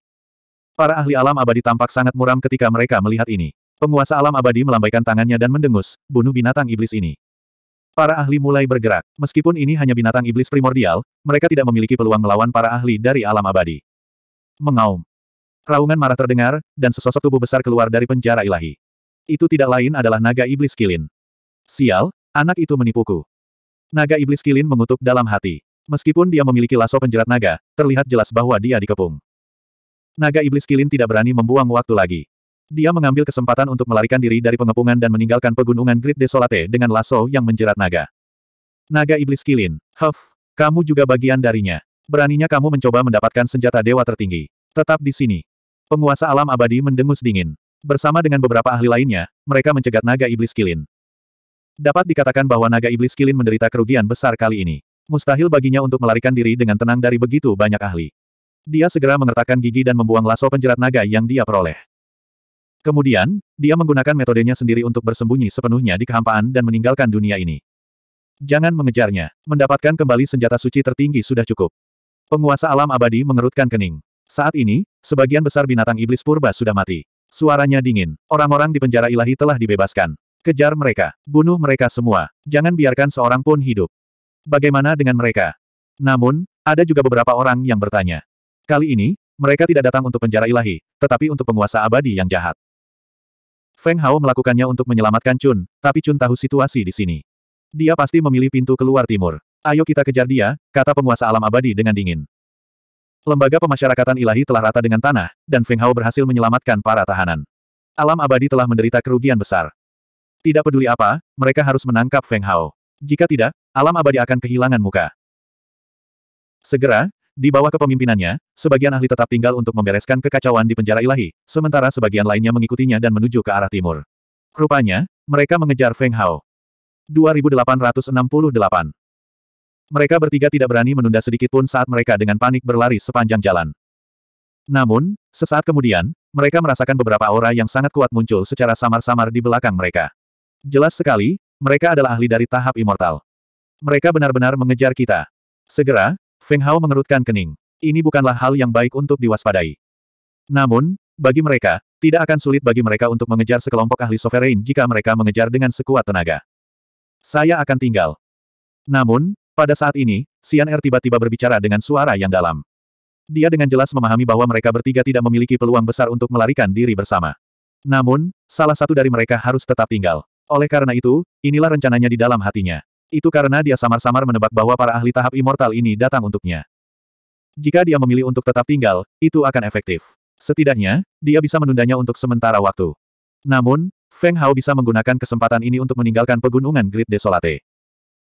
Para ahli alam abadi tampak sangat muram ketika mereka melihat ini. Penguasa alam abadi melambaikan tangannya dan mendengus, bunuh binatang iblis ini. Para ahli mulai bergerak. Meskipun ini hanya binatang iblis primordial, mereka tidak memiliki peluang melawan para ahli dari alam abadi. Mengaum. Raungan marah terdengar, dan sesosok tubuh besar keluar dari penjara ilahi. Itu tidak lain adalah naga iblis kilin. Sial, anak itu menipuku. Naga iblis kilin mengutuk dalam hati. Meskipun dia memiliki laso penjerat naga, terlihat jelas bahwa dia dikepung. Naga iblis kilin tidak berani membuang waktu lagi. Dia mengambil kesempatan untuk melarikan diri dari pengepungan dan meninggalkan pegunungan Great Desolate dengan lasso yang menjerat naga. Naga Iblis Kilin. Huff, kamu juga bagian darinya. Beraninya kamu mencoba mendapatkan senjata dewa tertinggi. Tetap di sini. Penguasa alam abadi mendengus dingin. Bersama dengan beberapa ahli lainnya, mereka mencegat naga Iblis Kilin. Dapat dikatakan bahwa naga Iblis Kilin menderita kerugian besar kali ini. Mustahil baginya untuk melarikan diri dengan tenang dari begitu banyak ahli. Dia segera mengertakkan gigi dan membuang lasso penjerat naga yang dia peroleh. Kemudian, dia menggunakan metodenya sendiri untuk bersembunyi sepenuhnya di kehampaan dan meninggalkan dunia ini. Jangan mengejarnya. Mendapatkan kembali senjata suci tertinggi sudah cukup. Penguasa alam abadi mengerutkan kening. Saat ini, sebagian besar binatang iblis purba sudah mati. Suaranya dingin. Orang-orang di penjara ilahi telah dibebaskan. Kejar mereka. Bunuh mereka semua. Jangan biarkan seorang pun hidup. Bagaimana dengan mereka? Namun, ada juga beberapa orang yang bertanya. Kali ini, mereka tidak datang untuk penjara ilahi, tetapi untuk penguasa abadi yang jahat. Feng Hao melakukannya untuk menyelamatkan Chun, tapi Chun tahu situasi di sini. Dia pasti memilih pintu keluar timur. Ayo kita kejar dia, kata penguasa alam abadi dengan dingin. Lembaga pemasyarakatan ilahi telah rata dengan tanah, dan Feng Hao berhasil menyelamatkan para tahanan. Alam abadi telah menderita kerugian besar. Tidak peduli apa, mereka harus menangkap Feng Hao. Jika tidak, alam abadi akan kehilangan muka. Segera, di bawah kepemimpinannya, sebagian ahli tetap tinggal untuk membereskan kekacauan di penjara ilahi, sementara sebagian lainnya mengikutinya dan menuju ke arah timur. Rupanya, mereka mengejar Feng Hao. 2868 Mereka bertiga tidak berani menunda sedikitpun saat mereka dengan panik berlari sepanjang jalan. Namun, sesaat kemudian, mereka merasakan beberapa aura yang sangat kuat muncul secara samar-samar di belakang mereka. Jelas sekali, mereka adalah ahli dari tahap immortal. Mereka benar-benar mengejar kita. Segera, Feng Hao mengerutkan kening. Ini bukanlah hal yang baik untuk diwaspadai. Namun, bagi mereka, tidak akan sulit bagi mereka untuk mengejar sekelompok ahli sovereign jika mereka mengejar dengan sekuat tenaga. Saya akan tinggal. Namun, pada saat ini, Xian Er tiba-tiba berbicara dengan suara yang dalam. Dia dengan jelas memahami bahwa mereka bertiga tidak memiliki peluang besar untuk melarikan diri bersama. Namun, salah satu dari mereka harus tetap tinggal. Oleh karena itu, inilah rencananya di dalam hatinya. Itu karena dia samar-samar menebak bahwa para ahli tahap immortal ini datang untuknya. Jika dia memilih untuk tetap tinggal, itu akan efektif. Setidaknya, dia bisa menundanya untuk sementara waktu. Namun, Feng Hao bisa menggunakan kesempatan ini untuk meninggalkan pegunungan Great Desolate.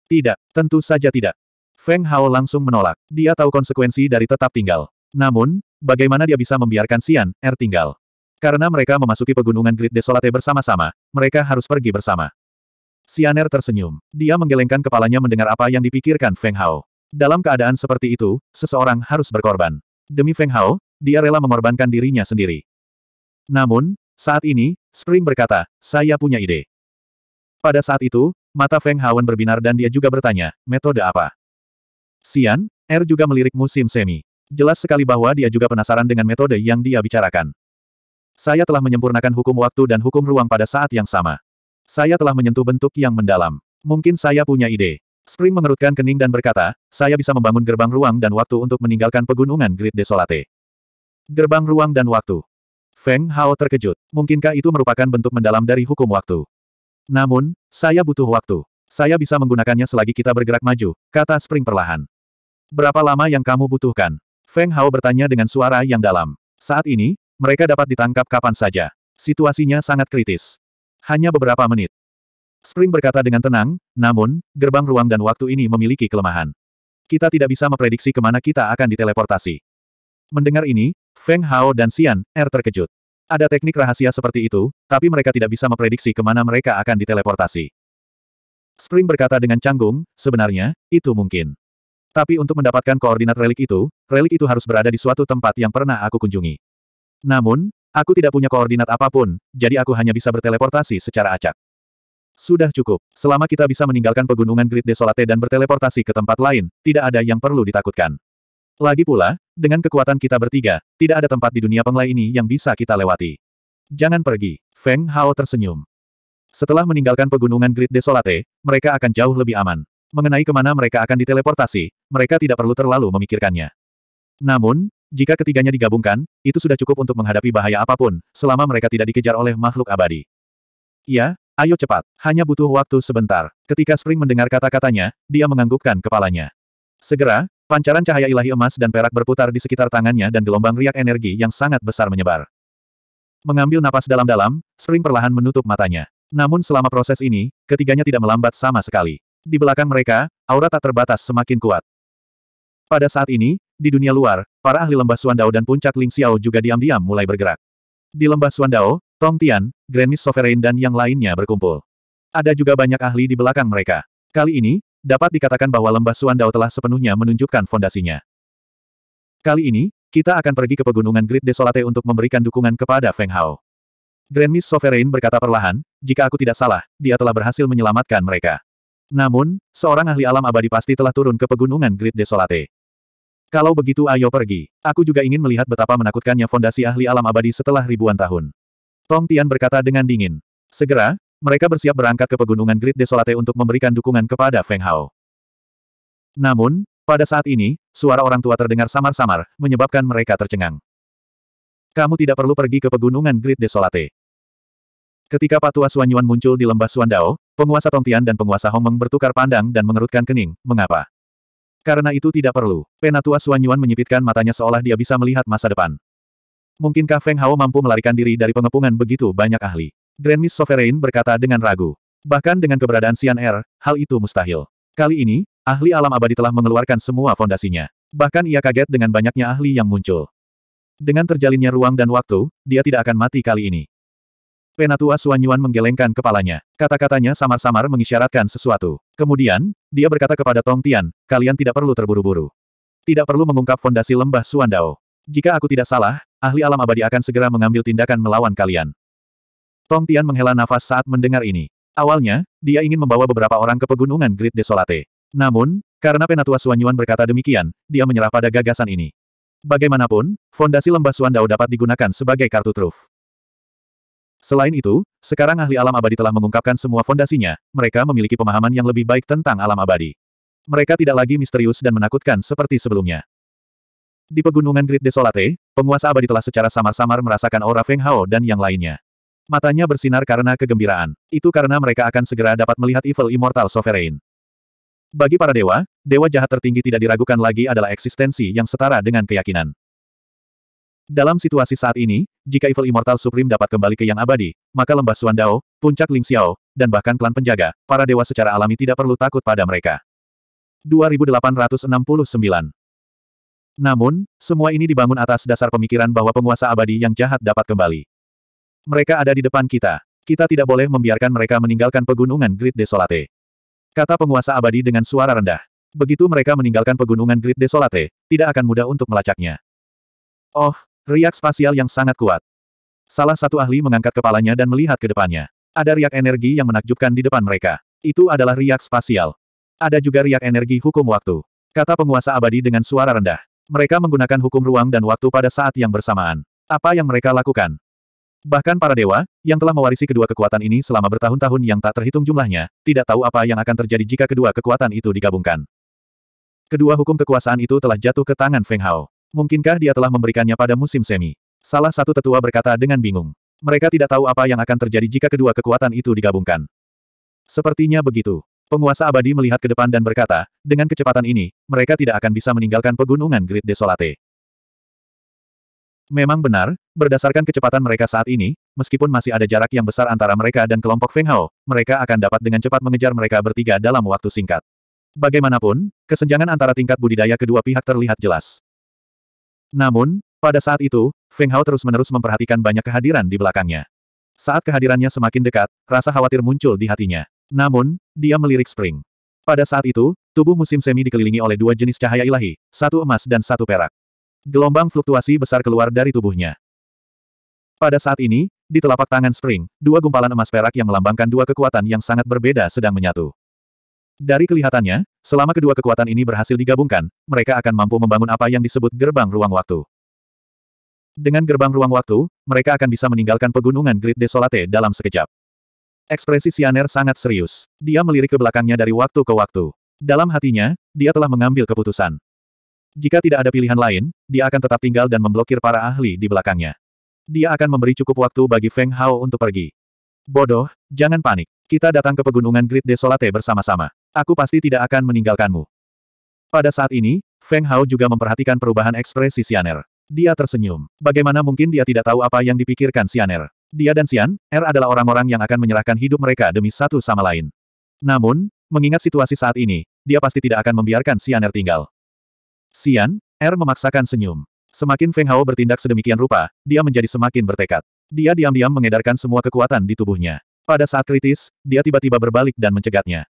Tidak, tentu saja tidak. Feng Hao langsung menolak. Dia tahu konsekuensi dari tetap tinggal. Namun, bagaimana dia bisa membiarkan Xian Er tinggal? Karena mereka memasuki pegunungan Great Desolate bersama-sama, mereka harus pergi bersama. Sianer tersenyum. Dia menggelengkan kepalanya mendengar apa yang dipikirkan Feng Hao. Dalam keadaan seperti itu, seseorang harus berkorban. Demi Feng Hao, dia rela mengorbankan dirinya sendiri. Namun, saat ini, Spring berkata, saya punya ide. Pada saat itu, mata Feng Hau berbinar dan dia juga bertanya, metode apa? Sian, R er juga melirik musim semi. Jelas sekali bahwa dia juga penasaran dengan metode yang dia bicarakan. Saya telah menyempurnakan hukum waktu dan hukum ruang pada saat yang sama. Saya telah menyentuh bentuk yang mendalam. Mungkin saya punya ide. Spring mengerutkan kening dan berkata, saya bisa membangun gerbang ruang dan waktu untuk meninggalkan pegunungan Grid Desolate. Gerbang ruang dan waktu. Feng Hao terkejut. Mungkinkah itu merupakan bentuk mendalam dari hukum waktu? Namun, saya butuh waktu. Saya bisa menggunakannya selagi kita bergerak maju, kata Spring perlahan. Berapa lama yang kamu butuhkan? Feng Hao bertanya dengan suara yang dalam. Saat ini, mereka dapat ditangkap kapan saja. Situasinya sangat kritis. Hanya beberapa menit. Spring berkata dengan tenang, namun, gerbang ruang dan waktu ini memiliki kelemahan. Kita tidak bisa memprediksi kemana kita akan diteleportasi. Mendengar ini, Feng Hao dan Xian, Er terkejut. Ada teknik rahasia seperti itu, tapi mereka tidak bisa memprediksi kemana mereka akan diteleportasi. Spring berkata dengan canggung, sebenarnya, itu mungkin. Tapi untuk mendapatkan koordinat relik itu, relik itu harus berada di suatu tempat yang pernah aku kunjungi. Namun, Aku tidak punya koordinat apapun, jadi aku hanya bisa berteleportasi secara acak. Sudah cukup. Selama kita bisa meninggalkan pegunungan Great Desolate dan berteleportasi ke tempat lain, tidak ada yang perlu ditakutkan. Lagi pula, dengan kekuatan kita bertiga, tidak ada tempat di dunia penglai ini yang bisa kita lewati. Jangan pergi. Feng Hao tersenyum. Setelah meninggalkan pegunungan Great Desolate, mereka akan jauh lebih aman. Mengenai kemana mereka akan diteleportasi, mereka tidak perlu terlalu memikirkannya. Namun, jika ketiganya digabungkan, itu sudah cukup untuk menghadapi bahaya apapun, selama mereka tidak dikejar oleh makhluk abadi. Ya, ayo cepat. Hanya butuh waktu sebentar. Ketika Spring mendengar kata-katanya, dia menganggukkan kepalanya. Segera, pancaran cahaya ilahi emas dan perak berputar di sekitar tangannya dan gelombang riak energi yang sangat besar menyebar. Mengambil napas dalam-dalam, Spring perlahan menutup matanya. Namun selama proses ini, ketiganya tidak melambat sama sekali. Di belakang mereka, aura tak terbatas semakin kuat. Pada saat ini, di dunia luar, para ahli lembah Suandao dan puncak Ling Xiao juga diam-diam mulai bergerak. Di lembah Suandao, Tong Tian, Grand Miss Sovereign dan yang lainnya berkumpul. Ada juga banyak ahli di belakang mereka. Kali ini, dapat dikatakan bahwa lembah Suandao telah sepenuhnya menunjukkan fondasinya. Kali ini, kita akan pergi ke pegunungan Great Desolate untuk memberikan dukungan kepada Feng Hao. Grand Miss Sovereign berkata perlahan, jika aku tidak salah, dia telah berhasil menyelamatkan mereka. Namun, seorang ahli alam abadi pasti telah turun ke pegunungan Grid Desolate. Kalau begitu ayo pergi. Aku juga ingin melihat betapa menakutkannya fondasi ahli alam abadi setelah ribuan tahun. Tong Tian berkata dengan dingin. Segera, mereka bersiap berangkat ke pegunungan Grid Desolate untuk memberikan dukungan kepada Feng Hao. Namun, pada saat ini, suara orang tua terdengar samar-samar, menyebabkan mereka tercengang. Kamu tidak perlu pergi ke pegunungan Grid Desolate. Ketika Patua Suanyuan muncul di lembah Suandao, Penguasa Tongtian dan penguasa Hongmeng bertukar pandang dan mengerutkan kening, mengapa? Karena itu tidak perlu. Penatua Suanyuan menyipitkan matanya seolah dia bisa melihat masa depan. Mungkinkah Feng Hao mampu melarikan diri dari pengepungan begitu banyak ahli? Grand Miss Sovereign berkata dengan ragu. Bahkan dengan keberadaan Xian Er, hal itu mustahil. Kali ini, ahli alam abadi telah mengeluarkan semua fondasinya. Bahkan ia kaget dengan banyaknya ahli yang muncul. Dengan terjalinnya ruang dan waktu, dia tidak akan mati kali ini. Penatua Suanyuan menggelengkan kepalanya. Kata-katanya samar-samar mengisyaratkan sesuatu. Kemudian, dia berkata kepada Tong Tian, kalian tidak perlu terburu-buru. Tidak perlu mengungkap fondasi lembah Suandao. Jika aku tidak salah, ahli alam abadi akan segera mengambil tindakan melawan kalian. Tong Tian menghela nafas saat mendengar ini. Awalnya, dia ingin membawa beberapa orang ke pegunungan Great Desolate. Namun, karena Penatua Suanyuan berkata demikian, dia menyerah pada gagasan ini. Bagaimanapun, fondasi lembah Suandao dapat digunakan sebagai kartu truf. Selain itu, sekarang ahli alam abadi telah mengungkapkan semua fondasinya, mereka memiliki pemahaman yang lebih baik tentang alam abadi. Mereka tidak lagi misterius dan menakutkan seperti sebelumnya. Di pegunungan Great Desolate, penguasa abadi telah secara samar-samar merasakan aura Feng Hao dan yang lainnya. Matanya bersinar karena kegembiraan. Itu karena mereka akan segera dapat melihat Evil Immortal Sovereign. Bagi para dewa, dewa jahat tertinggi tidak diragukan lagi adalah eksistensi yang setara dengan keyakinan. Dalam situasi saat ini, jika Evil Immortal Supreme dapat kembali ke yang abadi, maka lembah Suan Dao, puncak Ling Xiao, dan bahkan klan penjaga, para dewa secara alami tidak perlu takut pada mereka. 2869 Namun, semua ini dibangun atas dasar pemikiran bahwa penguasa abadi yang jahat dapat kembali. Mereka ada di depan kita. Kita tidak boleh membiarkan mereka meninggalkan pegunungan Grid Desolate. Kata penguasa abadi dengan suara rendah. Begitu mereka meninggalkan pegunungan Grid Desolate, tidak akan mudah untuk melacaknya. Oh, Riak spasial yang sangat kuat. Salah satu ahli mengangkat kepalanya dan melihat ke depannya. Ada riak energi yang menakjubkan di depan mereka. Itu adalah riak spasial. Ada juga riak energi hukum waktu. Kata penguasa abadi dengan suara rendah. Mereka menggunakan hukum ruang dan waktu pada saat yang bersamaan. Apa yang mereka lakukan? Bahkan para dewa, yang telah mewarisi kedua kekuatan ini selama bertahun-tahun yang tak terhitung jumlahnya, tidak tahu apa yang akan terjadi jika kedua kekuatan itu digabungkan. Kedua hukum kekuasaan itu telah jatuh ke tangan Feng Hao. Mungkinkah dia telah memberikannya pada musim semi? Salah satu tetua berkata dengan bingung. Mereka tidak tahu apa yang akan terjadi jika kedua kekuatan itu digabungkan. Sepertinya begitu. Penguasa abadi melihat ke depan dan berkata, dengan kecepatan ini, mereka tidak akan bisa meninggalkan pegunungan Grid Desolate. Memang benar, berdasarkan kecepatan mereka saat ini, meskipun masih ada jarak yang besar antara mereka dan kelompok Feng Hao, mereka akan dapat dengan cepat mengejar mereka bertiga dalam waktu singkat. Bagaimanapun, kesenjangan antara tingkat budidaya kedua pihak terlihat jelas. Namun, pada saat itu, Feng Hao terus-menerus memperhatikan banyak kehadiran di belakangnya. Saat kehadirannya semakin dekat, rasa khawatir muncul di hatinya. Namun, dia melirik Spring. Pada saat itu, tubuh musim semi dikelilingi oleh dua jenis cahaya ilahi, satu emas dan satu perak. Gelombang fluktuasi besar keluar dari tubuhnya. Pada saat ini, di telapak tangan Spring, dua gumpalan emas perak yang melambangkan dua kekuatan yang sangat berbeda sedang menyatu. Dari kelihatannya, selama kedua kekuatan ini berhasil digabungkan, mereka akan mampu membangun apa yang disebut gerbang ruang waktu. Dengan gerbang ruang waktu, mereka akan bisa meninggalkan pegunungan Grid Desolate dalam sekejap. Ekspresi Sianer sangat serius. Dia melirik ke belakangnya dari waktu ke waktu. Dalam hatinya, dia telah mengambil keputusan. Jika tidak ada pilihan lain, dia akan tetap tinggal dan memblokir para ahli di belakangnya. Dia akan memberi cukup waktu bagi Feng Hao untuk pergi. Bodoh, jangan panik. Kita datang ke pegunungan Great Desolate bersama-sama. Aku pasti tidak akan meninggalkanmu. Pada saat ini, Feng Hao juga memperhatikan perubahan ekspresi Sianer. Dia tersenyum. Bagaimana mungkin dia tidak tahu apa yang dipikirkan Sianer? Dia dan Sian, Er adalah orang-orang yang akan menyerahkan hidup mereka demi satu sama lain. Namun, mengingat situasi saat ini, dia pasti tidak akan membiarkan Sianer tinggal. Sian, Er memaksakan senyum. Semakin Feng Hao bertindak sedemikian rupa, dia menjadi semakin bertekad. Dia diam-diam mengedarkan semua kekuatan di tubuhnya. Pada saat kritis, dia tiba-tiba berbalik dan mencegatnya.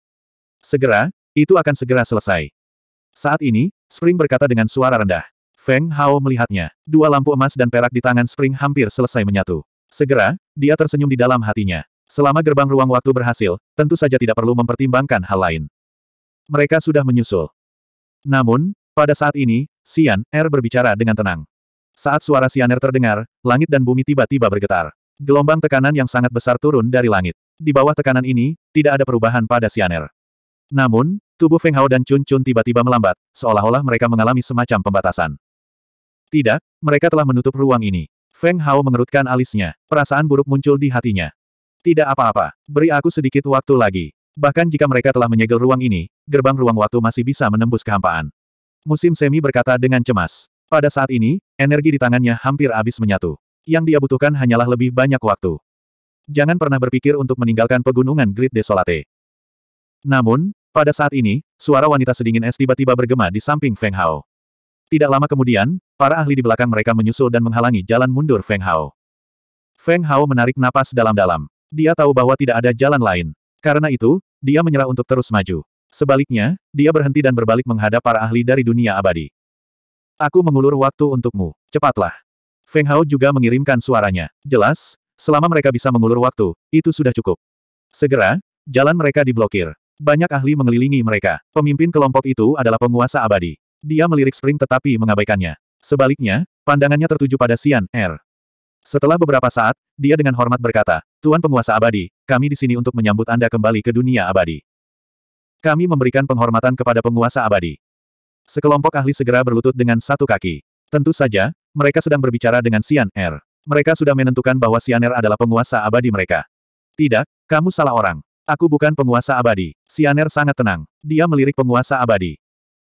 Segera, itu akan segera selesai. Saat ini, Spring berkata dengan suara rendah. Feng Hao melihatnya. Dua lampu emas dan perak di tangan Spring hampir selesai menyatu. Segera, dia tersenyum di dalam hatinya. Selama gerbang ruang waktu berhasil, tentu saja tidak perlu mempertimbangkan hal lain. Mereka sudah menyusul. Namun, pada saat ini, Sian, Er berbicara dengan tenang. Saat suara Er terdengar, langit dan bumi tiba-tiba bergetar. Gelombang tekanan yang sangat besar turun dari langit. Di bawah tekanan ini, tidak ada perubahan pada Sianer. Namun, tubuh Feng Hao dan Chun Chun tiba-tiba melambat, seolah-olah mereka mengalami semacam pembatasan. Tidak, mereka telah menutup ruang ini. Feng Hao mengerutkan alisnya, perasaan buruk muncul di hatinya. Tidak apa-apa, beri aku sedikit waktu lagi. Bahkan jika mereka telah menyegel ruang ini, gerbang ruang waktu masih bisa menembus kehampaan. Musim Semi berkata dengan cemas. Pada saat ini, energi di tangannya hampir habis menyatu. Yang dia butuhkan hanyalah lebih banyak waktu. Jangan pernah berpikir untuk meninggalkan pegunungan Great Desolate. Namun, pada saat ini, suara wanita sedingin es tiba-tiba bergema di samping Feng Hao. Tidak lama kemudian, para ahli di belakang mereka menyusul dan menghalangi jalan mundur Feng Hao. Feng Hao menarik napas dalam-dalam. Dia tahu bahwa tidak ada jalan lain. Karena itu, dia menyerah untuk terus maju. Sebaliknya, dia berhenti dan berbalik menghadap para ahli dari dunia abadi. Aku mengulur waktu untukmu. Cepatlah. Feng Hao juga mengirimkan suaranya. Jelas, selama mereka bisa mengulur waktu, itu sudah cukup. Segera, jalan mereka diblokir. Banyak ahli mengelilingi mereka. Pemimpin kelompok itu adalah penguasa abadi. Dia melirik Spring tetapi mengabaikannya. Sebaliknya, pandangannya tertuju pada Sian Er. Setelah beberapa saat, dia dengan hormat berkata, Tuan Penguasa Abadi, kami di sini untuk menyambut Anda kembali ke dunia abadi. Kami memberikan penghormatan kepada penguasa abadi. Sekelompok ahli segera berlutut dengan satu kaki. Tentu saja, mereka sedang berbicara dengan Sian Er. Mereka sudah menentukan bahwa Sian Er adalah penguasa abadi mereka. Tidak, kamu salah orang. Aku bukan penguasa abadi. Sian Er sangat tenang. Dia melirik penguasa abadi.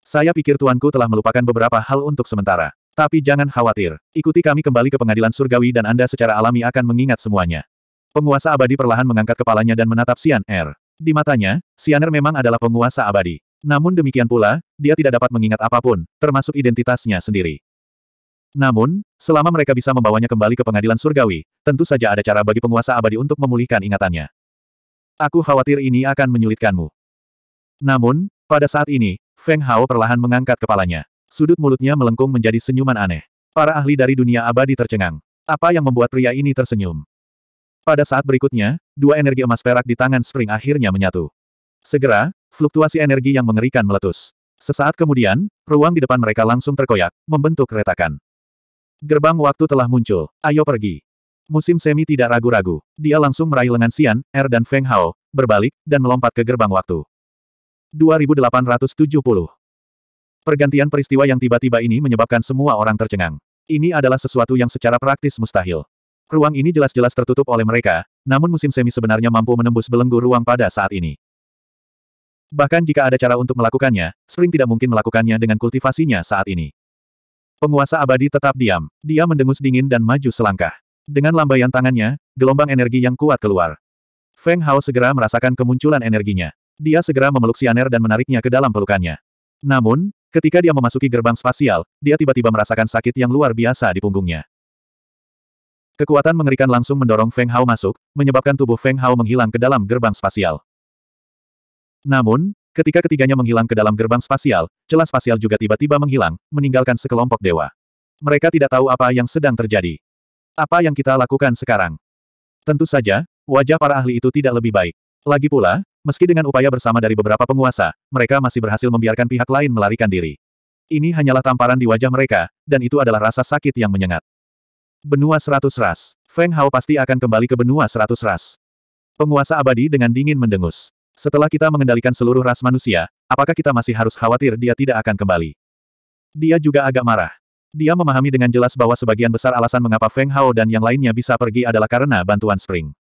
Saya pikir tuanku telah melupakan beberapa hal untuk sementara. Tapi jangan khawatir. Ikuti kami kembali ke pengadilan surgawi dan Anda secara alami akan mengingat semuanya. Penguasa abadi perlahan mengangkat kepalanya dan menatap Sian Er. Di matanya, Er memang adalah penguasa abadi. Namun demikian pula, dia tidak dapat mengingat apapun, termasuk identitasnya sendiri. Namun, selama mereka bisa membawanya kembali ke pengadilan surgawi, tentu saja ada cara bagi penguasa abadi untuk memulihkan ingatannya. Aku khawatir ini akan menyulitkanmu. Namun, pada saat ini, Feng Hao perlahan mengangkat kepalanya. Sudut mulutnya melengkung menjadi senyuman aneh. Para ahli dari dunia abadi tercengang. Apa yang membuat pria ini tersenyum? Pada saat berikutnya, dua energi emas perak di tangan Spring akhirnya menyatu. Segera, fluktuasi energi yang mengerikan meletus. Sesaat kemudian, ruang di depan mereka langsung terkoyak, membentuk retakan. Gerbang waktu telah muncul, ayo pergi. Musim semi tidak ragu-ragu. Dia langsung meraih lengan Sian, Er dan Feng Hao, berbalik, dan melompat ke gerbang waktu. 2870 Pergantian peristiwa yang tiba-tiba ini menyebabkan semua orang tercengang. Ini adalah sesuatu yang secara praktis mustahil. Ruang ini jelas-jelas tertutup oleh mereka, namun musim semi sebenarnya mampu menembus belenggu ruang pada saat ini. Bahkan jika ada cara untuk melakukannya, Spring tidak mungkin melakukannya dengan kultivasinya saat ini. Penguasa abadi tetap diam. Dia mendengus dingin dan maju selangkah. Dengan lambaian tangannya, gelombang energi yang kuat keluar. Feng Hao segera merasakan kemunculan energinya. Dia segera memeluk Sianer dan menariknya ke dalam pelukannya. Namun, ketika dia memasuki gerbang spasial, dia tiba-tiba merasakan sakit yang luar biasa di punggungnya. Kekuatan mengerikan langsung mendorong Feng Hao masuk, menyebabkan tubuh Feng Hao menghilang ke dalam gerbang spasial. Namun, Ketika ketiganya menghilang ke dalam gerbang spasial, celah spasial juga tiba-tiba menghilang, meninggalkan sekelompok dewa. Mereka tidak tahu apa yang sedang terjadi. Apa yang kita lakukan sekarang? Tentu saja, wajah para ahli itu tidak lebih baik. Lagi pula, meski dengan upaya bersama dari beberapa penguasa, mereka masih berhasil membiarkan pihak lain melarikan diri. Ini hanyalah tamparan di wajah mereka, dan itu adalah rasa sakit yang menyengat. Benua seratus ras. Feng Hao pasti akan kembali ke benua seratus ras. Penguasa abadi dengan dingin mendengus. Setelah kita mengendalikan seluruh ras manusia, apakah kita masih harus khawatir dia tidak akan kembali? Dia juga agak marah. Dia memahami dengan jelas bahwa sebagian besar alasan mengapa Feng Hao dan yang lainnya bisa pergi adalah karena bantuan Spring.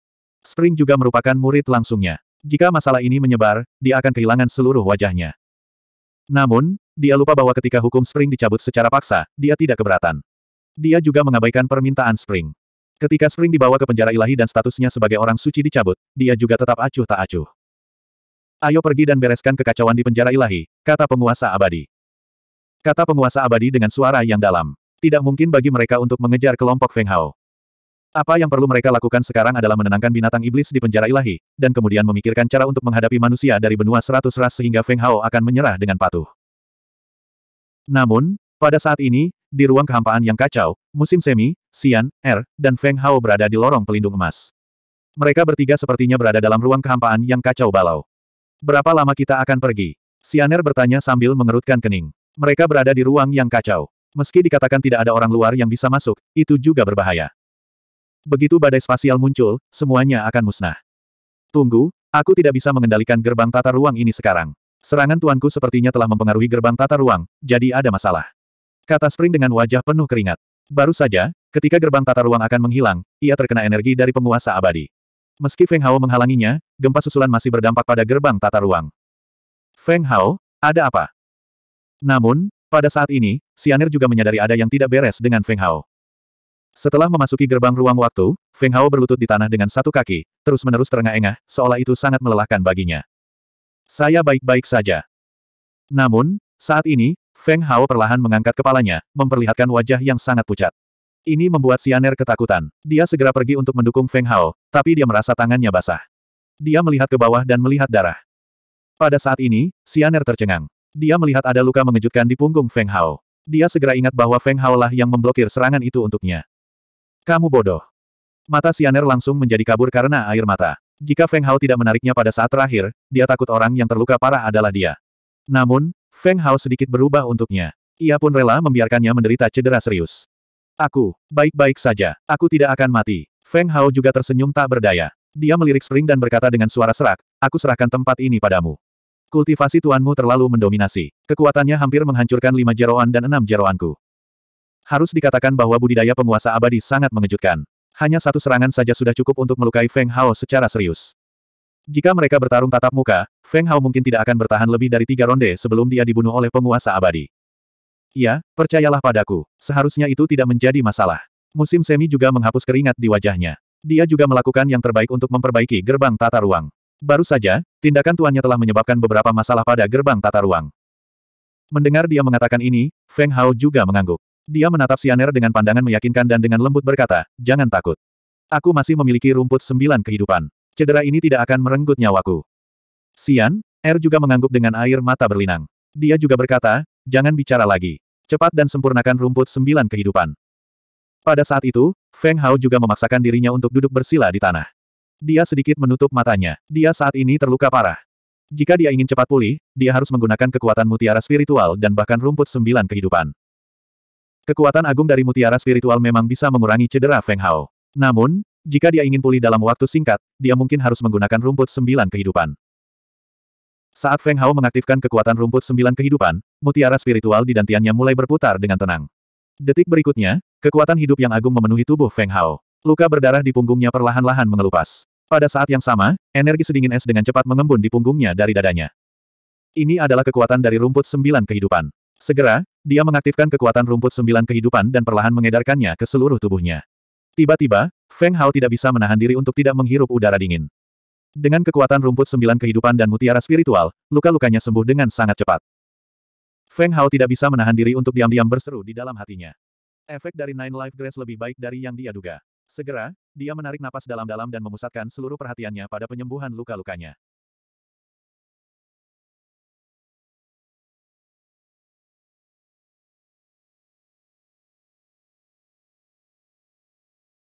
Spring juga merupakan murid langsungnya. Jika masalah ini menyebar, dia akan kehilangan seluruh wajahnya. Namun, dia lupa bahwa ketika hukum Spring dicabut secara paksa, dia tidak keberatan. Dia juga mengabaikan permintaan Spring. Ketika Spring dibawa ke penjara ilahi dan statusnya sebagai orang suci dicabut, dia juga tetap acuh tak acuh. Ayo pergi dan bereskan kekacauan di penjara ilahi, kata penguasa abadi. Kata penguasa abadi dengan suara yang dalam. Tidak mungkin bagi mereka untuk mengejar kelompok Feng Hao. Apa yang perlu mereka lakukan sekarang adalah menenangkan binatang iblis di penjara ilahi, dan kemudian memikirkan cara untuk menghadapi manusia dari benua seratus ras sehingga Feng Hao akan menyerah dengan patuh. Namun, pada saat ini, di ruang kehampaan yang kacau, musim semi, Xian, Er, dan Feng Hao berada di lorong pelindung emas. Mereka bertiga sepertinya berada dalam ruang kehampaan yang kacau balau. Berapa lama kita akan pergi? Sianer bertanya sambil mengerutkan kening. Mereka berada di ruang yang kacau. Meski dikatakan tidak ada orang luar yang bisa masuk, itu juga berbahaya. Begitu badai spasial muncul, semuanya akan musnah. Tunggu, aku tidak bisa mengendalikan gerbang tata ruang ini sekarang. Serangan tuanku sepertinya telah mempengaruhi gerbang tata ruang, jadi ada masalah. Kata Spring dengan wajah penuh keringat. Baru saja, ketika gerbang tata ruang akan menghilang, ia terkena energi dari penguasa abadi. Meski Feng Hao menghalanginya, gempa susulan masih berdampak pada gerbang tata ruang. Feng Hao, ada apa? Namun, pada saat ini, Sianer juga menyadari ada yang tidak beres dengan Feng Hao. Setelah memasuki gerbang ruang waktu, Feng Hao berlutut di tanah dengan satu kaki, terus-menerus terengah-engah, seolah itu sangat melelahkan baginya. Saya baik-baik saja. Namun, saat ini, Feng Hao perlahan mengangkat kepalanya, memperlihatkan wajah yang sangat pucat. Ini membuat Sianer ketakutan. Dia segera pergi untuk mendukung Feng Hao, tapi dia merasa tangannya basah. Dia melihat ke bawah dan melihat darah. Pada saat ini, Sianer tercengang. Dia melihat ada luka mengejutkan di punggung Feng Hao. Dia segera ingat bahwa Feng Hao lah yang memblokir serangan itu untuknya. Kamu bodoh. Mata Sianer langsung menjadi kabur karena air mata. Jika Feng Hao tidak menariknya pada saat terakhir, dia takut orang yang terluka parah adalah dia. Namun, Feng Hao sedikit berubah untuknya. Ia pun rela membiarkannya menderita cedera serius. Aku, baik-baik saja, aku tidak akan mati. Feng Hao juga tersenyum tak berdaya. Dia melirik Spring dan berkata dengan suara serak, aku serahkan tempat ini padamu. Kultivasi tuanmu terlalu mendominasi. Kekuatannya hampir menghancurkan lima jeroan dan enam jeroanku. Harus dikatakan bahwa budidaya penguasa abadi sangat mengejutkan. Hanya satu serangan saja sudah cukup untuk melukai Feng Hao secara serius. Jika mereka bertarung tatap muka, Feng Hao mungkin tidak akan bertahan lebih dari tiga ronde sebelum dia dibunuh oleh penguasa abadi. Ya, percayalah padaku, seharusnya itu tidak menjadi masalah. Musim semi juga menghapus keringat di wajahnya. Dia juga melakukan yang terbaik untuk memperbaiki gerbang tata ruang. Baru saja, tindakan tuannya telah menyebabkan beberapa masalah pada gerbang tata ruang. Mendengar dia mengatakan ini, Feng Hao juga mengangguk. Dia menatap Sianer dengan pandangan meyakinkan dan dengan lembut berkata, jangan takut. Aku masih memiliki rumput sembilan kehidupan. Cedera ini tidak akan merenggut nyawaku. Sian, Er juga mengangguk dengan air mata berlinang. Dia juga berkata, jangan bicara lagi. Cepat dan sempurnakan rumput sembilan kehidupan. Pada saat itu, Feng Hao juga memaksakan dirinya untuk duduk bersila di tanah. Dia sedikit menutup matanya. Dia saat ini terluka parah. Jika dia ingin cepat pulih, dia harus menggunakan kekuatan mutiara spiritual dan bahkan rumput sembilan kehidupan. Kekuatan agung dari mutiara spiritual memang bisa mengurangi cedera Feng Hao. Namun, jika dia ingin pulih dalam waktu singkat, dia mungkin harus menggunakan rumput sembilan kehidupan. Saat Feng Hao mengaktifkan kekuatan rumput sembilan kehidupan, mutiara spiritual di dantiannya mulai berputar dengan tenang. Detik berikutnya, kekuatan hidup yang agung memenuhi tubuh Feng Hao. Luka berdarah di punggungnya perlahan-lahan mengelupas. Pada saat yang sama, energi sedingin es dengan cepat mengembun di punggungnya dari dadanya. Ini adalah kekuatan dari rumput sembilan kehidupan. Segera, dia mengaktifkan kekuatan rumput sembilan kehidupan dan perlahan mengedarkannya ke seluruh tubuhnya. Tiba-tiba, Feng Hao tidak bisa menahan diri untuk tidak menghirup udara dingin. Dengan kekuatan rumput sembilan kehidupan dan mutiara spiritual, luka-lukanya sembuh dengan sangat cepat. Feng Hao tidak bisa menahan diri untuk diam-diam berseru di dalam hatinya. Efek dari Nine Life Grace lebih baik dari yang dia duga. Segera, dia menarik napas dalam-dalam dan memusatkan seluruh perhatiannya pada penyembuhan luka-lukanya.